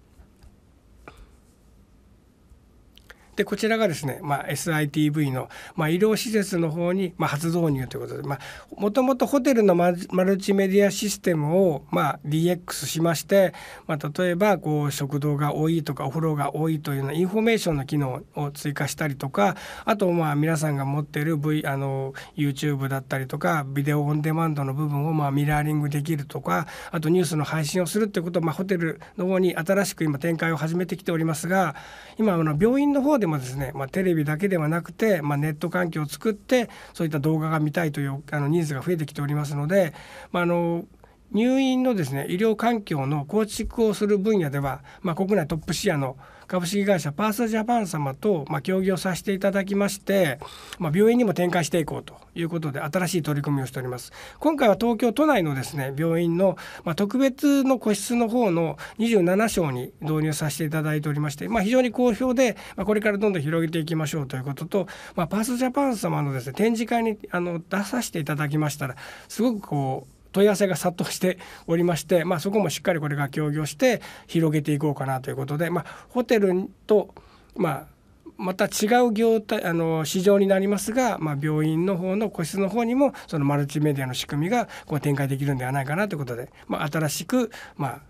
でこちらがですね、まあ、SITV の、まあ、医療施設の方に、まあ、初導入ということでもともとホテルのマルチメディアシステムを、まあ、DX しまして、まあ、例えばこう食堂が多いとかお風呂が多いというようなインフォメーションの機能を追加したりとかあとまあ皆さんが持っている、v、あの YouTube だったりとかビデオオンデマンドの部分をまあミラーリングできるとかあとニュースの配信をするっていうことを、まあ、ホテルの方に新しく今展開を始めてきておりますが今あの病院の方でもですね、まあ、テレビだけではなくて、まあ、ネット環境を作ってそういった動画が見たいというあのニーズが増えてきておりますので、まあの入院のですね医療環境の構築をする分野では、まあ、国内トップシェアの株式会社パースジャパン様と、まあ、協議をさせていただきまして、まあ、病院にも展開していこうということで新しい取り組みをしております今回は東京都内のですね病院の、まあ、特別の個室の方の27床に導入させていただいておりまして、まあ、非常に好評で、まあ、これからどんどん広げていきましょうということと、まあ、パースジャパン様のですね展示会にあの出させていただきましたらすごくこう問い合わせが殺到しておりまして、まあ、そこもしっかりこれが協業して広げていこうかなということで、まあ、ホテルと、まあ、また違う業態あの市場になりますが、まあ、病院の方の個室の方にもそのマルチメディアの仕組みがこう展開できるんではないかなということで、まあ、新しく、ま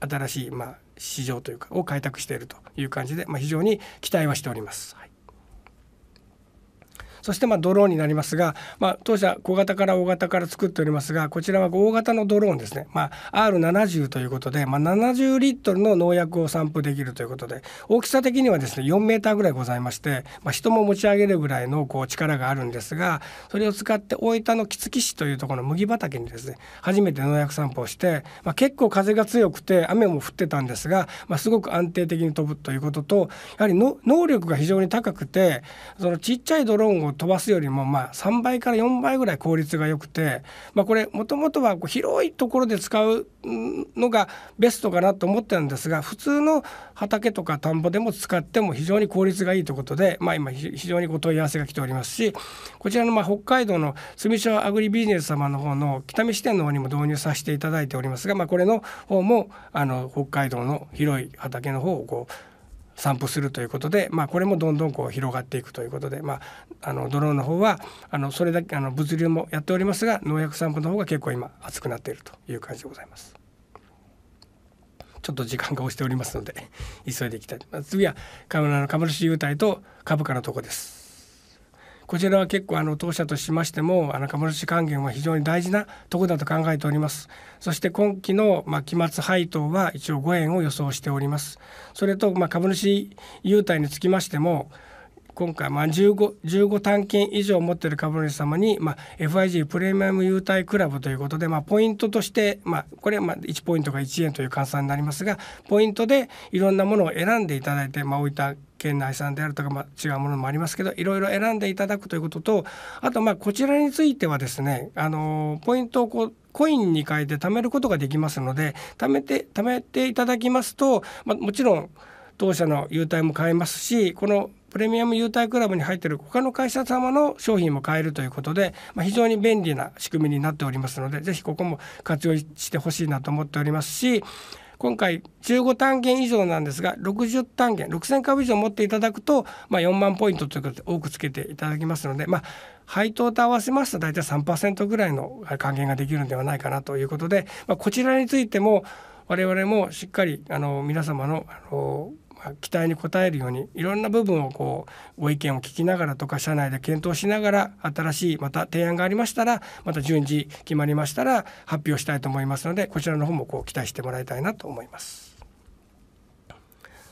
あ、新しい、まあ、市場というかを開拓しているという感じで、まあ、非常に期待はしております。はいそしてまドローンになりますが、まあ、当社小型から大型から作っておりますがこちらは大型のドローンですね、まあ、R70 ということで、まあ、70リットルの農薬を散布できるということで大きさ的にはですね4メーターぐらいございまして、まあ、人も持ち上げるぐらいのこう力があるんですがそれを使って大分の杵築市というところの麦畑にですね初めて農薬散布をして、まあ、結構風が強くて雨も降ってたんですが、まあ、すごく安定的に飛ぶということとやはり能力が非常に高くてそのちっちゃいドローンを飛ばすよりもまあ3倍から4倍ぐらい効率が良くて、まあ、これもともとはこう広いところで使うのがベストかなと思ってるんですが普通の畑とか田んぼでも使っても非常に効率がいいということで、まあ、今非常にご問い合わせが来ておりますしこちらのまあ北海道の住所アグリビジネス様の方の北見支店の方にも導入させていただいておりますが、まあ、これの方もあの北海道の広い畑の方をこう散布するということで、まあ、これもどんどんこう広がっていくということで、まあ、あのドローンの方はあのそれだけあの物流もやっておりますが農薬散布の方が結構今熱くなっているという感じでございます。ちょっと時間が押しておりますので 急いでいきたい次はカムラの株主優待と株価のとこです。こちらは結構あの当社としましてもあの株主還元は非常に大事なところだと考えておりますそして今期のまあ期末配当は一応5円を予想しておりますそれとまあ株主優待につきましても今回まあ 15, 15単件以上持っている株主様に、まあ、FIG プレミアム優待クラブということで、まあ、ポイントとして、まあ、これはまあ1ポイントが1円という換算になりますがポイントでいろんなものを選んでいただいて、まあ、置いた県内産であるとか、まあ、違うものもありますけどいろいろ選んでいただくということとあとまあこちらについてはですねあのポイントをこうコインに変えて貯めることができますので貯めて貯めていただきますと、まあ、もちろん当社の優待も買えますしこのプレミアム優待クラブに入っている他の会社様の商品も買えるということで、まあ、非常に便利な仕組みになっておりますのでぜひここも活用してほしいなと思っておりますし今回15単元以上なんですが60単元6,000株以上持っていただくと、まあ、4万ポイントということで多くつけていただきますので、まあ、配当と合わせますと大体3%ぐらいの還元ができるんではないかなということで、まあ、こちらについても我々もしっかりあの皆様のあの期待に応えるようにいろんな部分をこうご意見を聞きながらとか社内で検討しながら新しいまた提案がありましたらまた順次決まりましたら発表したいと思いますのでこちらの方もこう期待してもらいたいなと思います。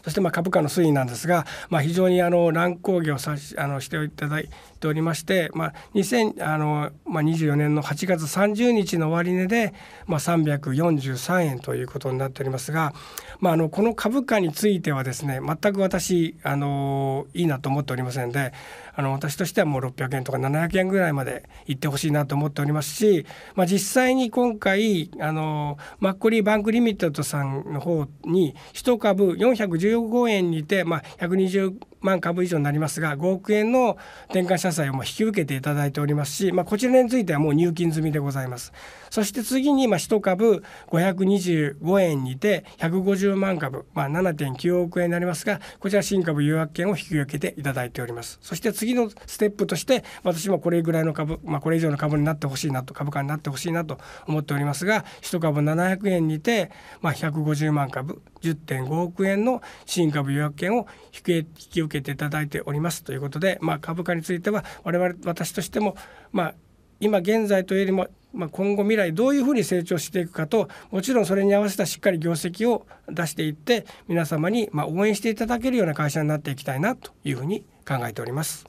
そしてまあ株価の推移なんですが、まあ、非常にあの乱高下をさしあのしていただいておりまして、まあ、2024年の8月30日の終値で、まあ、343円ということになっておりますが、まあ、あのこの株価についてはですね全く私あのいいなと思っておりませんであの私としてはもう600円とか700円ぐらいまでいってほしいなと思っておりますし、まあ、実際に今回あのマッコリーバンクリミットさんの方に1株414 1々木公にて、まあ、120万株以上になりますが5億円の転換社債を引き受けていただいておりますし、まあ、こちらについてはもう入金済みでございますそして次にまあ1株525円にて150万株、まあ、7.9億円になりますがこちら新株予約権を引き受けていただいておりますそして次のステップとして私もこれぐらいの株、まあ、これ以上の株になってほしいなと株価になってほしいなと思っておりますが1株700円にて、まあ、150万株10.5億円の新株予約権を引き受けけていただいておりますということで、まあ、株価については我々私としても、まあ、今現在というよりも、まあ、今後未来どういうふうに成長していくかともちろんそれに合わせたしっかり業績を出していって皆様にまあ応援していただけるような会社になっていきたいなというふうに考えております。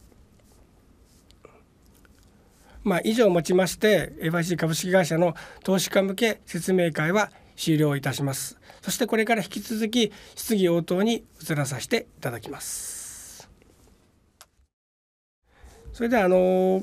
まあ、以上をもちまして FIC 株式会社の投資家向け説明会は終了いたしますそしてこれから引き続き質疑応答に移らさせていただきますそれであの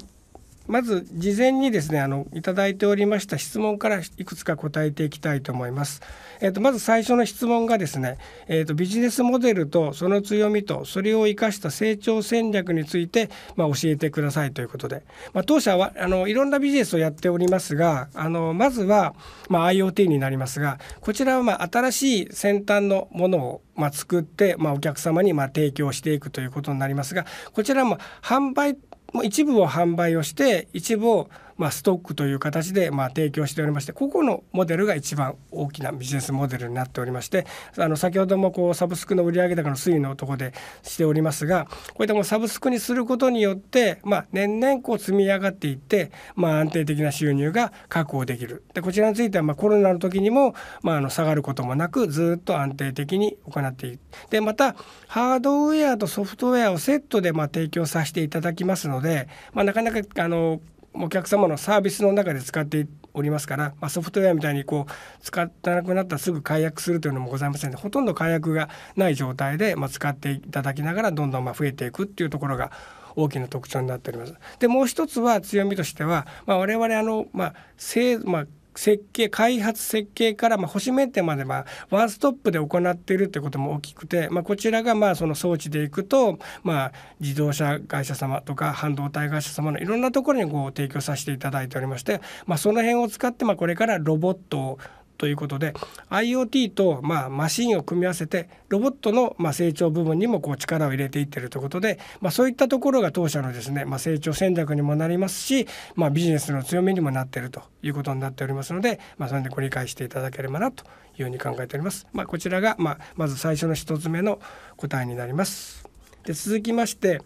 まず事前にですねあのいただいておりました質問からいくつか答えていきたいと思います。えっとまず最初の質問がですね、えっとビジネスモデルとその強みとそれを生かした成長戦略についてまあ、教えてくださいということで、まあ、当社はあのいろんなビジネスをやっておりますが、あのまずはまあ、IoT になりますが、こちらはま新しい先端のものをま作って、まお客様にま提供していくということになりますがこちらも販売一部を販売をして一部をまあ、ストックという形でまあ提供しておりましてここのモデルが一番大きなビジネスモデルになっておりましてあの先ほどもこうサブスクの売上高の推移のとこでしておりますがこういったもサブスクにすることによって、まあ、年々こう積み上がっていって、まあ、安定的な収入が確保できるでこちらについてはまあコロナの時にも、まあ、あの下がることもなくずっと安定的に行っているでまたハードウェアとソフトウェアをセットでまあ提供させていただきますので、まあ、なかなかあのお客様のサービスの中で使っておりますから、まあ、ソフトウェアみたいにこう使ってなくなったらすぐ解約するというのもございませんでほとんど解約がない状態で、まあ、使っていただきながらどんどんまあ増えていくっていうところが大きな特徴になっております。でもう一つは強みとしては、まあ、我々あの、まあ製まあ、設計開発設計から、まあ、星メンテまで、まあ、ワンストップで行っているってことも大きくて、まあ、こちらがまあその装置でいくと、まあ、自動車会社様とか半導体会社様のいろんなところにこう提供させていただいておりまして、まあ、その辺を使ってまあこれからロボットをということで IoT とまあマシンを組み合わせてロボットのまあ成長部分にもこう力を入れていってるということで、まあ、そういったところが当社のですね、まあ、成長戦略にもなりますし、まあ、ビジネスの強みにもなっているということになっておりますので、まあ、それでご理解していただければなというふうに考えております。まあ、こちらが、まあ、まず最初の1つ目の答えになります。で続きまして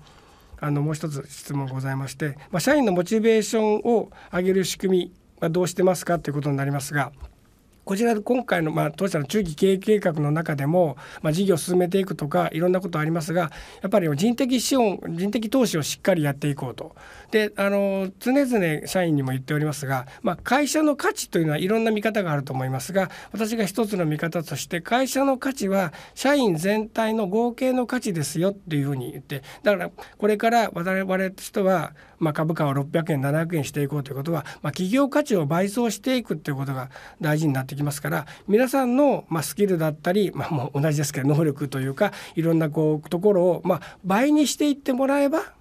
あのもう一つ質問ございまして、まあ、社員のモチベーションを上げる仕組みはどうしてますかということになりますが。こちら今回の、まあ、当社の中期経営計画の中でも、まあ、事業を進めていくとかいろんなことありますがやっぱり人的資本人的投資をしっかりやっていこうと。であの常々社員にも言っておりますが、まあ、会社の価値というのはいろんな見方があると思いますが私が一つの見方として会社の価値は社員全体の合計の価値ですよっていうふうに言ってだからこれから我々としては、まあ、株価を600円700円していこうということは、まあ、企業価値を倍増していくっていうことが大事になってきますから皆さんの、まあ、スキルだったり、まあ、もう同じですけど能力というかいろんなこうところを、まあ、倍にしていってもらえば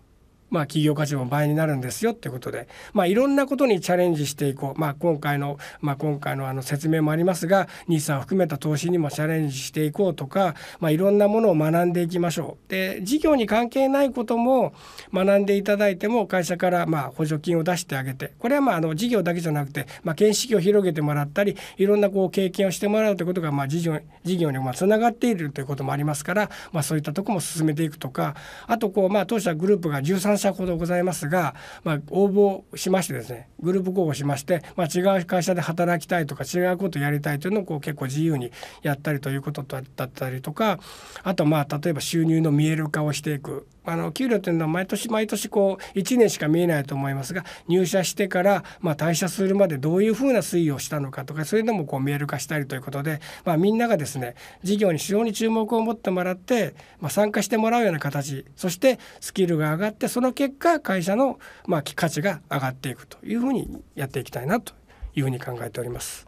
まあ、企業価値も倍になるんですよってことで、まあ、いろんなことにチャレンジしていこう、まあ、今回の、まあ、今回のあの説明もありますが日産を含めた投資にもチャレンジしていこうとか、まあ、いろんなものを学んでいきましょうで事業に関係ないことも学んでいただいても会社からまあ補助金を出してあげてこれはまああの事業だけじゃなくて、まあ、見識を広げてもらったりいろんなこう経験をしてもらうということが、まあ、事業事業にまあつながっているということもありますから、まあ、そういったとこも進めていくとかあとこう、まあ、当社グループが13 3社ほどございますが、まあ、応募しましてですねグループ候補しまして、まあ、違う会社で働きたいとか違うことやりたいというのをこう結構自由にやったりということだったりとかあとまあ例えば収入の見える化をしていくあの給料というのは毎年毎年こう1年しか見えないと思いますが入社してから、まあ、退社するまでどういうふうな推移をしたのかとかそういうのもこう見える化したりということで、まあ、みんながですね事業に非常に注目を持ってもらって、まあ、参加してもらうような形そしてスキルが上がってその結果会社の、まあ、価値が上がっていくというふうにやっていきたいなというふうに考えております。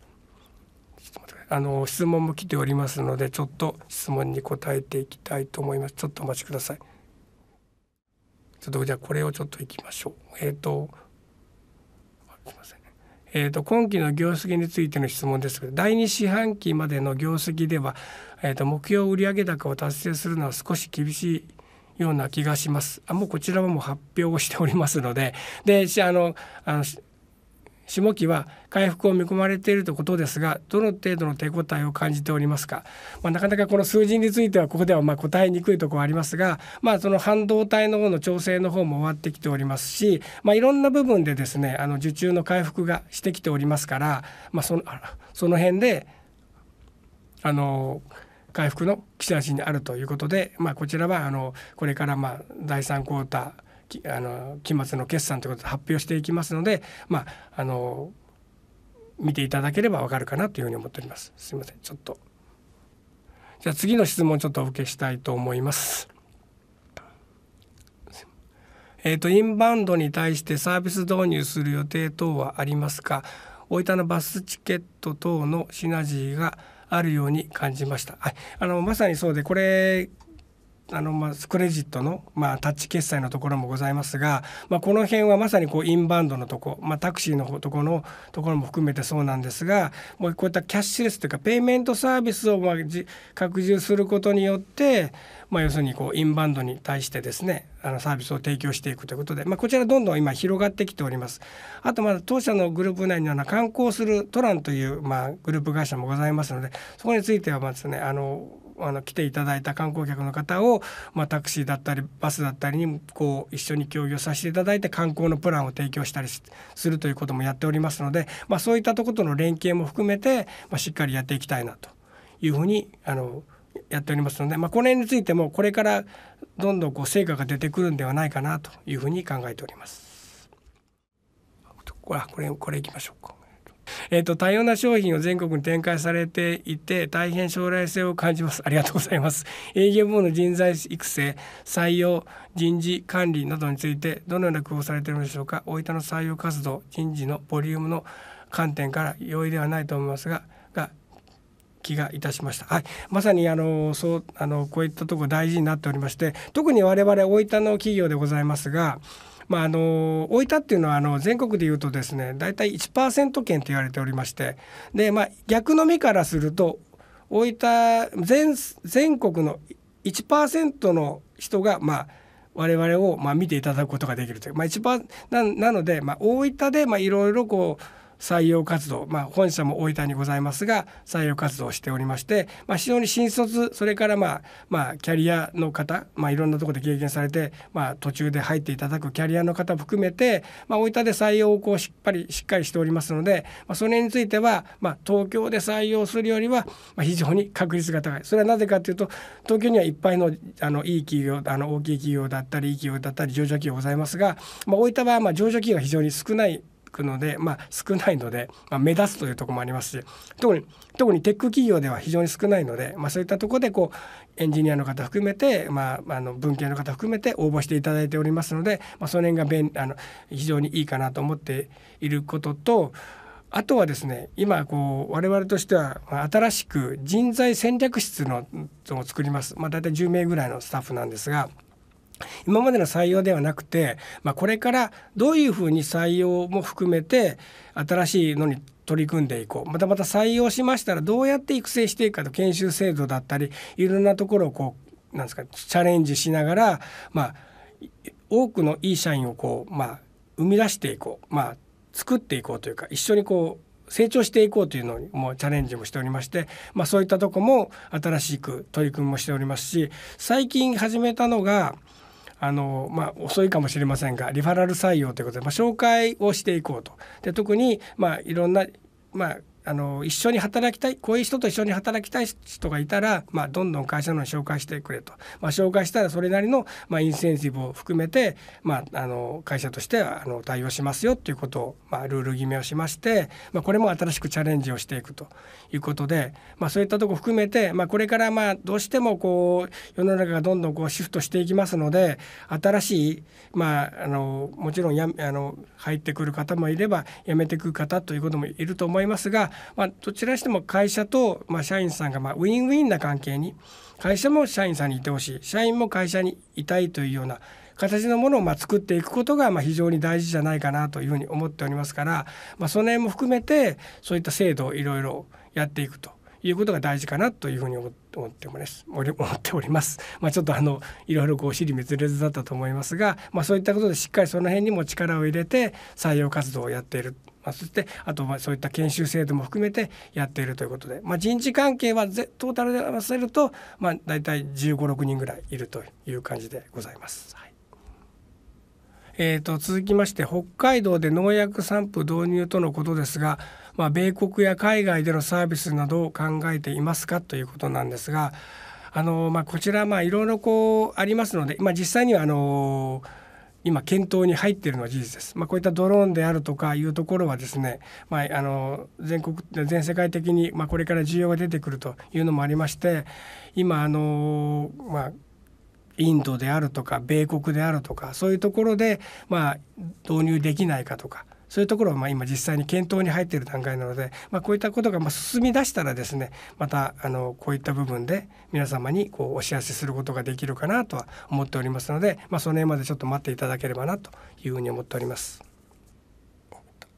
あの質問も来ておりますのでちょっと質問に答えていきたいと思います。ちょっとお待ちください。ちょっとじゃあこれをちょっといきましょう。えっ、ー、とすいません。えーと、今期の業績についての質問ですけど第2四半期までの業績では、えーと目標売上高を達成するのは少し厳しいような気がします。あもうこちらはもう発表をしておりますのでであのあの下期は回復を見込まれているということですがどの程度の手応えを感じておりますか、まあ、なかなかこの数字についてはここではま答えにくいところありますが、まあ、その半導体の方の調整の方も終わってきておりますし、まあ、いろんな部分でですねあの受注の回復がしてきておりますから、まそのその辺であの回復の兆しにあるということで、まこちらはあのこれからまあ第3クォーターあの期末の決算ということで発表していきますので、まあ、あの見ていただければわかるかなというふうに思っております。すいません、ちょっと。じゃあ次の質問ちょっとお受けしたいと思います。えっ、ー、とインバウンドに対してサービス導入する予定等はありますか。大分のバスチケット等のシナジーがあるように感じました。はい、あのまさにそうでこれあのまあクレジットのまあタッチ決済のところもございますが、まあ、この辺はまさにこうインバウンドのとこ、まあ、タクシーのとこのところも含めてそうなんですがもうこういったキャッシュレスというかペイメントサービスをまあ拡充することによって、まあ、要するにこうインバウンドに対してですねあのサービスを提供していくということで、まあ、こちらどんどん今広がってきております。あとまだ当社のグループ内には観光するトランというまあグループ会社もございますのでそこについてはまずですねあのあの来ていただいた観光客の方を、まあ、タクシーだったりバスだったりにこう一緒に協業させていただいて観光のプランを提供したりするということもやっておりますので、まあ、そういったとことの連携も含めて、まあ、しっかりやっていきたいなというふうにあのやっておりますので、まあ、この辺についてもこれからどんどんこう成果が出てくるんではないかなというふうに考えております。これこれいきましょうか。えっ、と多様な商品を全国に展開されていて大変将来性を感じますありがとうございます営業部門の人材育成採用人事管理などについてどのような工夫をされているのでしょうか大分の採用活動人事のボリュームの観点から容易ではないと思いますがが気がいたしました。はい、まさにあのそうあのこういったとこ大事になっておりまして、特に我々大分の企業でございますが、まあ、あの大分っていうのはあの全国でいうとですね大体1%圏と言われておりましてで、まあ、逆の目からすると大分全全国の1%の人がまあ我々をまあ見ていただくことができるという、まあ、一番ななので、まあ、大分でまあいろいろこう採用活動、まあ、本社も大分にございますが採用活動をしておりまして、まあ、非常に新卒それからまあ、まあ、キャリアの方、まあ、いろんなところで経験されて、まあ、途中で入っていただくキャリアの方含めて、まあ、大分で採用をこうしっかりしっかりしておりますので、まあ、それについては、まあ、東京で採用するよりは、まあ、非常に確率が高いそれはなぜかというと東京にはいっぱいのあのいい企業あの大きい企業だったりいい企業だったり上場企業ございますが、まあ、大分はまあ上場企業が非常に少ないくので、まあ、少ないので、まあ、目立つというところもありますし特に特にテック企業では非常に少ないので、まあ、そういったところでこうエンジニアの方含めて、まあ、あの文系の方含めて応募していただいておりますので、まあ、その辺が便あの非常にいいかなと思っていることとあとはですね今こう我々としては新しく人材戦略室のを作ります、まあ、大体10名ぐらいのスタッフなんですが。今までの採用ではなくて、まあ、これからどういうふうに採用も含めて新しいのに取り組んでいこうまたまた採用しましたらどうやって育成していくかと研修制度だったりいろんなところをこうなんですかチャレンジしながら、まあ、多くのいい社員をこう、まあ、生み出していこう、まあ、作っていこうというか一緒にこう成長していこうというのにもチャレンジもしておりまして、まあ、そういったとこも新しく取り組みもしておりますし最近始めたのがあの、まあ、遅いかもしれませんがリファラル採用ということで、まあ、紹介をしていこうと。で特に、まあ、いろんな、まああの一緒に働きたいこういう人と一緒に働きたい人がいたら、まあ、どんどん会社のに紹介してくれと、まあ、紹介したらそれなりの、まあ、インセンティブを含めて、まあ、あの会社としてあの対応しますよということを、まあ、ルール決めをしまして、まあ、これも新しくチャレンジをしていくということで、まあ、そういったとこ含めて、まあ、これからまあどうしてもこう世の中がどんどんこうシフトしていきますので新しい、まあ、あのもちろんやあの入ってくる方もいれば辞めてくる方ということもいると思いますがまあ、どちらにしても会社と、まあ、社員さんが、まあ、ウィンウィンな関係に会社も社員さんにいてほしい社員も会社にいたいというような形のものをま作っていくことがま非常に大事じゃないかなというふうに思っておりますから、まあ、その辺も含めてそういった制度をいろいろやっていくということが大事かなというふうに思っております 思っております。まあ、ちょっとあのいろいろこう尻滅裂だったと思いますが、まあ、そういったことでしっかりその辺にも力を入れて採用活動をやっている。まあ、そしてあとはそういった研修制度も含めてやっているということで、まあ、人事関係はトータルで合わせると、まあ、大体1 5 6人ぐらいいるという感じでございます。はいえーと、続きまして北海道で農薬散布導入とのことですが、まあ、米国や海外でのサービスなどを考えていますかということなんですがあの、まあ、こちらまあいろいろこうありますので、まあ、実際にはあの今検討に入っているのは事実です。まあ、こういったドローンであるとかいうところはですね、まあ、あの全国全世界的にまこれから需要が出てくるというのもありまして今あのまあインドであるとか米国であるとかそういうところで、まあ、導入できないかとかそういうところはま今実際に検討に入っている段階なので、まあ、こういったことがま進み出したらですねまたあのこういった部分で皆様にこうお知らせすることができるかなとは思っておりますので、まあ、その辺までちょっと待っていただければなというふうに思っております。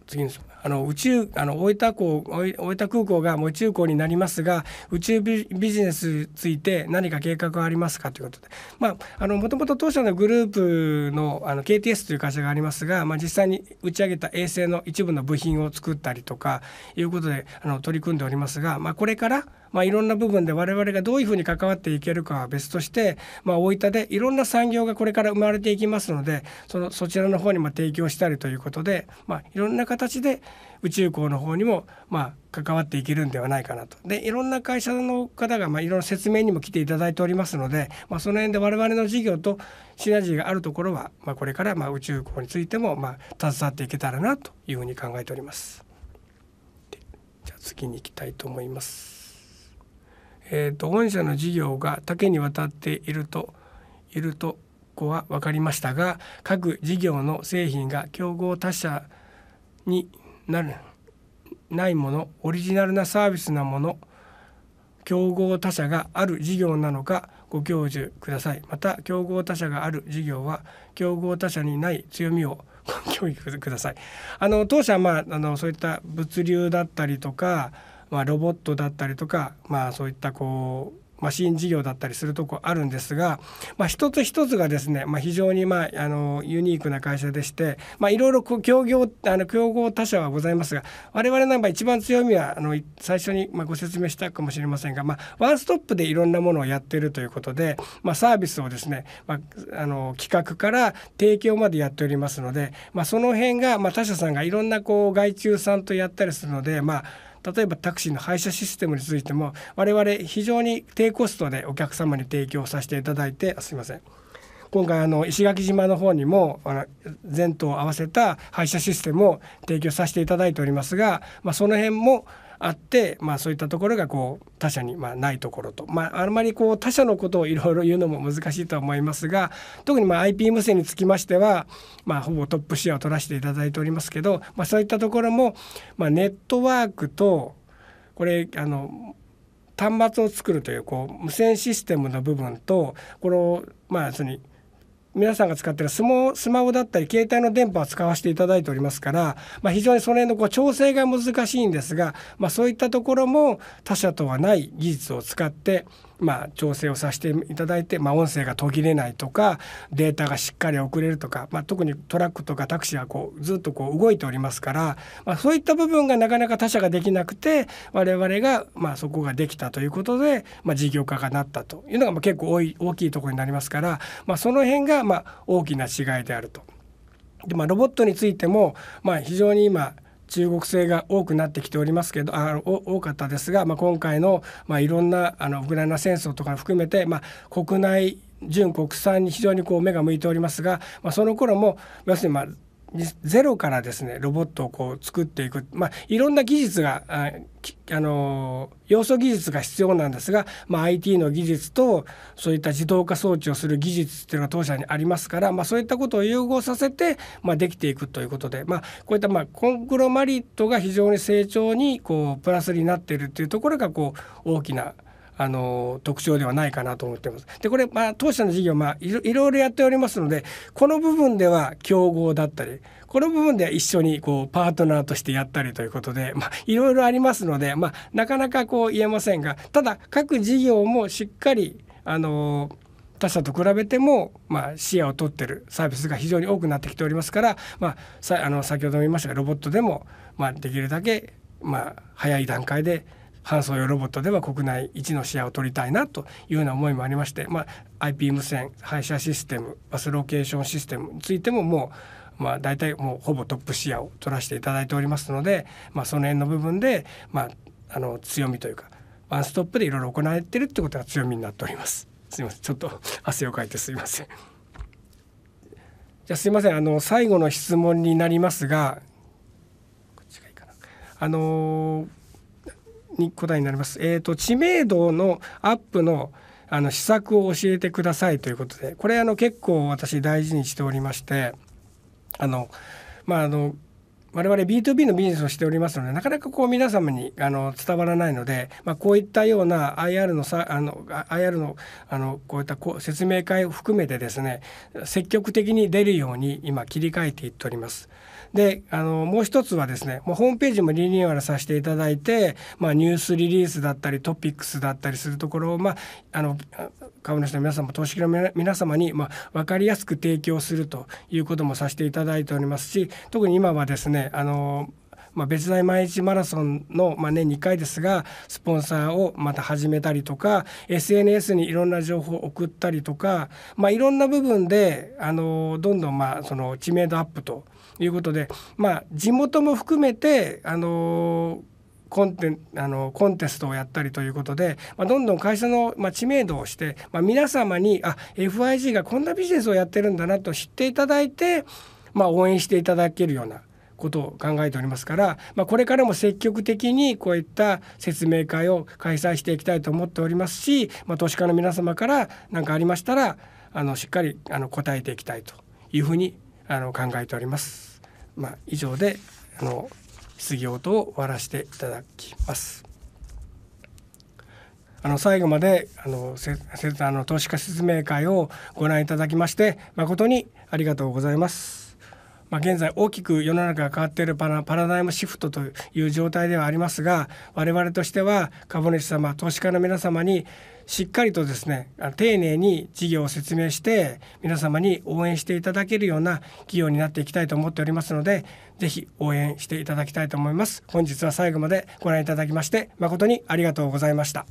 次にあの宇宙あの大分港大分空港がもう宇宙港になりますが宇宙ビジネスについて何か計画はありますかということでまあのもともと当初のグループのあの KTS という会社がありますが、まあ、実際に打ち上げた衛星の一部の部品を作ったりとかいうことであの取り組んでおりますが、まあ、これからまあ、いろんな部分で我々がどういうふうに関わっていけるかは別として、まあ、大分でいろんな産業がこれから生まれていきますのでそのそちらの方にも提供したりということで、まあ、いろんな形で宇宙港の方にもまあ関わっていけるんではないかなと。でいろんな会社の方がまあいろんな説明にも来ていただいておりますので、まあ、その辺で我々の事業とシナジーがあるところは、まあ、これからまあ宇宙港についてもまあ携わっていけたらなというふうに考えております。じゃあ次に行きたいと思います。えーと、御社の事業が多岐にわたっているといるとこは分かりましたが各事業の製品が競合他社になるないものオリジナルなサービスなもの競合他社がある事業なのかご教授くださいまた競合他社がある事業は競合他社にない強みを ご教育くださいあの当社は、まあ、あのそういった物流だったりとかまあ、ロボットだったりとか、まあ、そういったこうマシン事業だったりするとこあるんですが、まあ、一つ一つがですね、まあ、非常に、まあ、あのユニークな会社でしていろいろ競業あの競合他社はございますが我々なんか一番強みはあの最初に、まあ、ご説明したかもしれませんが、まあ、ワンストップでいろんなものをやっているということで、まあ、サービスをですね、まあ、あの企画から提供までやっておりますので、まあ、その辺が、まあ、他社さんがいろんなこう外注さんとやったりするのでまあ例えばタクシーの配車システムについても我々非常に低コストでお客様に提供させていただいてすいません今回あの石垣島の方にもあの全島合わせた配車システムを提供させていただいておりますが、まあ、その辺もあって、まあ、そういったところがこう他者にまあないところと、まあ、あんまりこう他者のことをいろいろ言うのも難しいとは思いますが特にまあ IP 無線につきましては、まあ、ほぼトップシェアを取らせていただいておりますけど、まあ、そういったところも、まあ、ネットワークとこれあの端末を作るというこう無線システムの部分とこのまあその皆さんが使ってるスマホだったり携帯の電波を使わせていただいておりますから、まあ、非常にその辺のこう調整が難しいんですが、まあ、そういったところも他社とはない技術を使ってまあ、調整をさせていただいて、まあ、音声が途切れないとかデータがしっかり送れるとか、まあ、特にトラックとかタクシーはこうずっとこう動いておりますから、まあ、そういった部分がなかなか他社ができなくて我々が、まあ、そこができたということで、まあ、事業化がなったというのが、まあ、結構多い大きいところになりますから、まあ、その辺が、まあ、大きな違いであると。でまあ、ロボットについても、まあ、非常に今中国製が多くなってきておりますけどあ多かったですが、まあ、今回の、まあ、いろんなあのウクライナ戦争とか含めて、まあ、国内純国産に非常にこう目が向いておりますが、まあ、その頃も要するにまあゼロからですねロボットをこう作っていく、まあ、いろんな技術があの要素技術が必要なんですが、まあ、IT の技術とそういった自動化装置をする技術っていうのが当社にありますから、まあ、そういったことを融合させて、まあ、できていくということで、まあ、こういったまあコンクロマリットが非常に成長にこうプラスになっているっていうところがこう大きなあの特徴ではないかなと思っています。でこれ、まあ、当社の事業、まあ、いろいろやっておりますのでこの部分では競合だったりこの部分では一緒にこうパートナーとしてやったりということで、まあ、いろいろありますので、まあ、なかなかこう言えませんがただ各事業もしっかりあの他社と比べても、まあ、視野を取ってるサービスが非常に多くなってきておりますから、まあ、さあの先ほども言いましたがロボットでも、まあ、できるだけ、まあ、早い段階で搬送用ロボットでは国内一のシェアを取りたいなというような思いもありまして、まあ、IP 無線配車システムバスロケーションシステムについてももう、まあ、大体もうほぼトップシェアを取らせていただいておりますので、まあ、その辺の部分で、まあ、あの強みというかワンストップでいろいろ行われてるってことが強みになっております。すいませんちょっと汗をかいてすいません。じゃすいませんあの最後の質問になりますがあのーに答えになります。えっ、ー、と知名度のアップのあの施策を教えてくださいということでこれあの結構私大事にしておりましてあのまああの我々 B2B のビジネスをしておりますのでなかなかこう皆様にあの伝わらないので、まあ、こういったような IR のさあの IR のあのこういったこう説明会を含めてですね積極的に出るように今切り替えていっております。であのもう一つはですねもうホームページもリニューアルさせていただいて、まあ、ニュースリリースだったりトピックスだったりするところを、まあ、あの株主の皆様投資家の皆様に、まあ、分かりやすく提供するということもさせていただいておりますし特に今はですねねあのまあ、別大毎日マラソンの、まあ、年2回ですがスポンサーをまた始めたりとか SNS にいろんな情報を送ったりとか、まあ、いろんな部分であのどんどん、まあ、その知名度アップということで、まあ、地元も含めてあのコンテあのコンテストをやったりということで、まあ、どんどん会社の、まあ、知名度をして、まあ、皆様にあ FIG がこんなビジネスをやってるんだなと知っていただいて、まあ、応援していただけるようなことを考えておりますから、まあ、これからも積極的にこういった説明会を開催していきたいと思っておりますし、まあ、投資家の皆様から何かありましたらあのしっかりあの答えていきたいというふうにあの考えております。まあ、以上であの質疑応答を終わらせていただきます。あの最後まであのせあの投資家説明会をご覧いただきまして誠にありがとうございます。まあ、現在大きく世の中が変わっているパラパラダイムシフトという状態ではありますが我々としては株主様投資家の皆様にしっかりとですね丁寧に事業を説明して皆様に応援していただけるような企業になっていきたいと思っておりますので是非応援していただきたいと思います。本日は最後までご覧いただきまして誠にありがとうございました。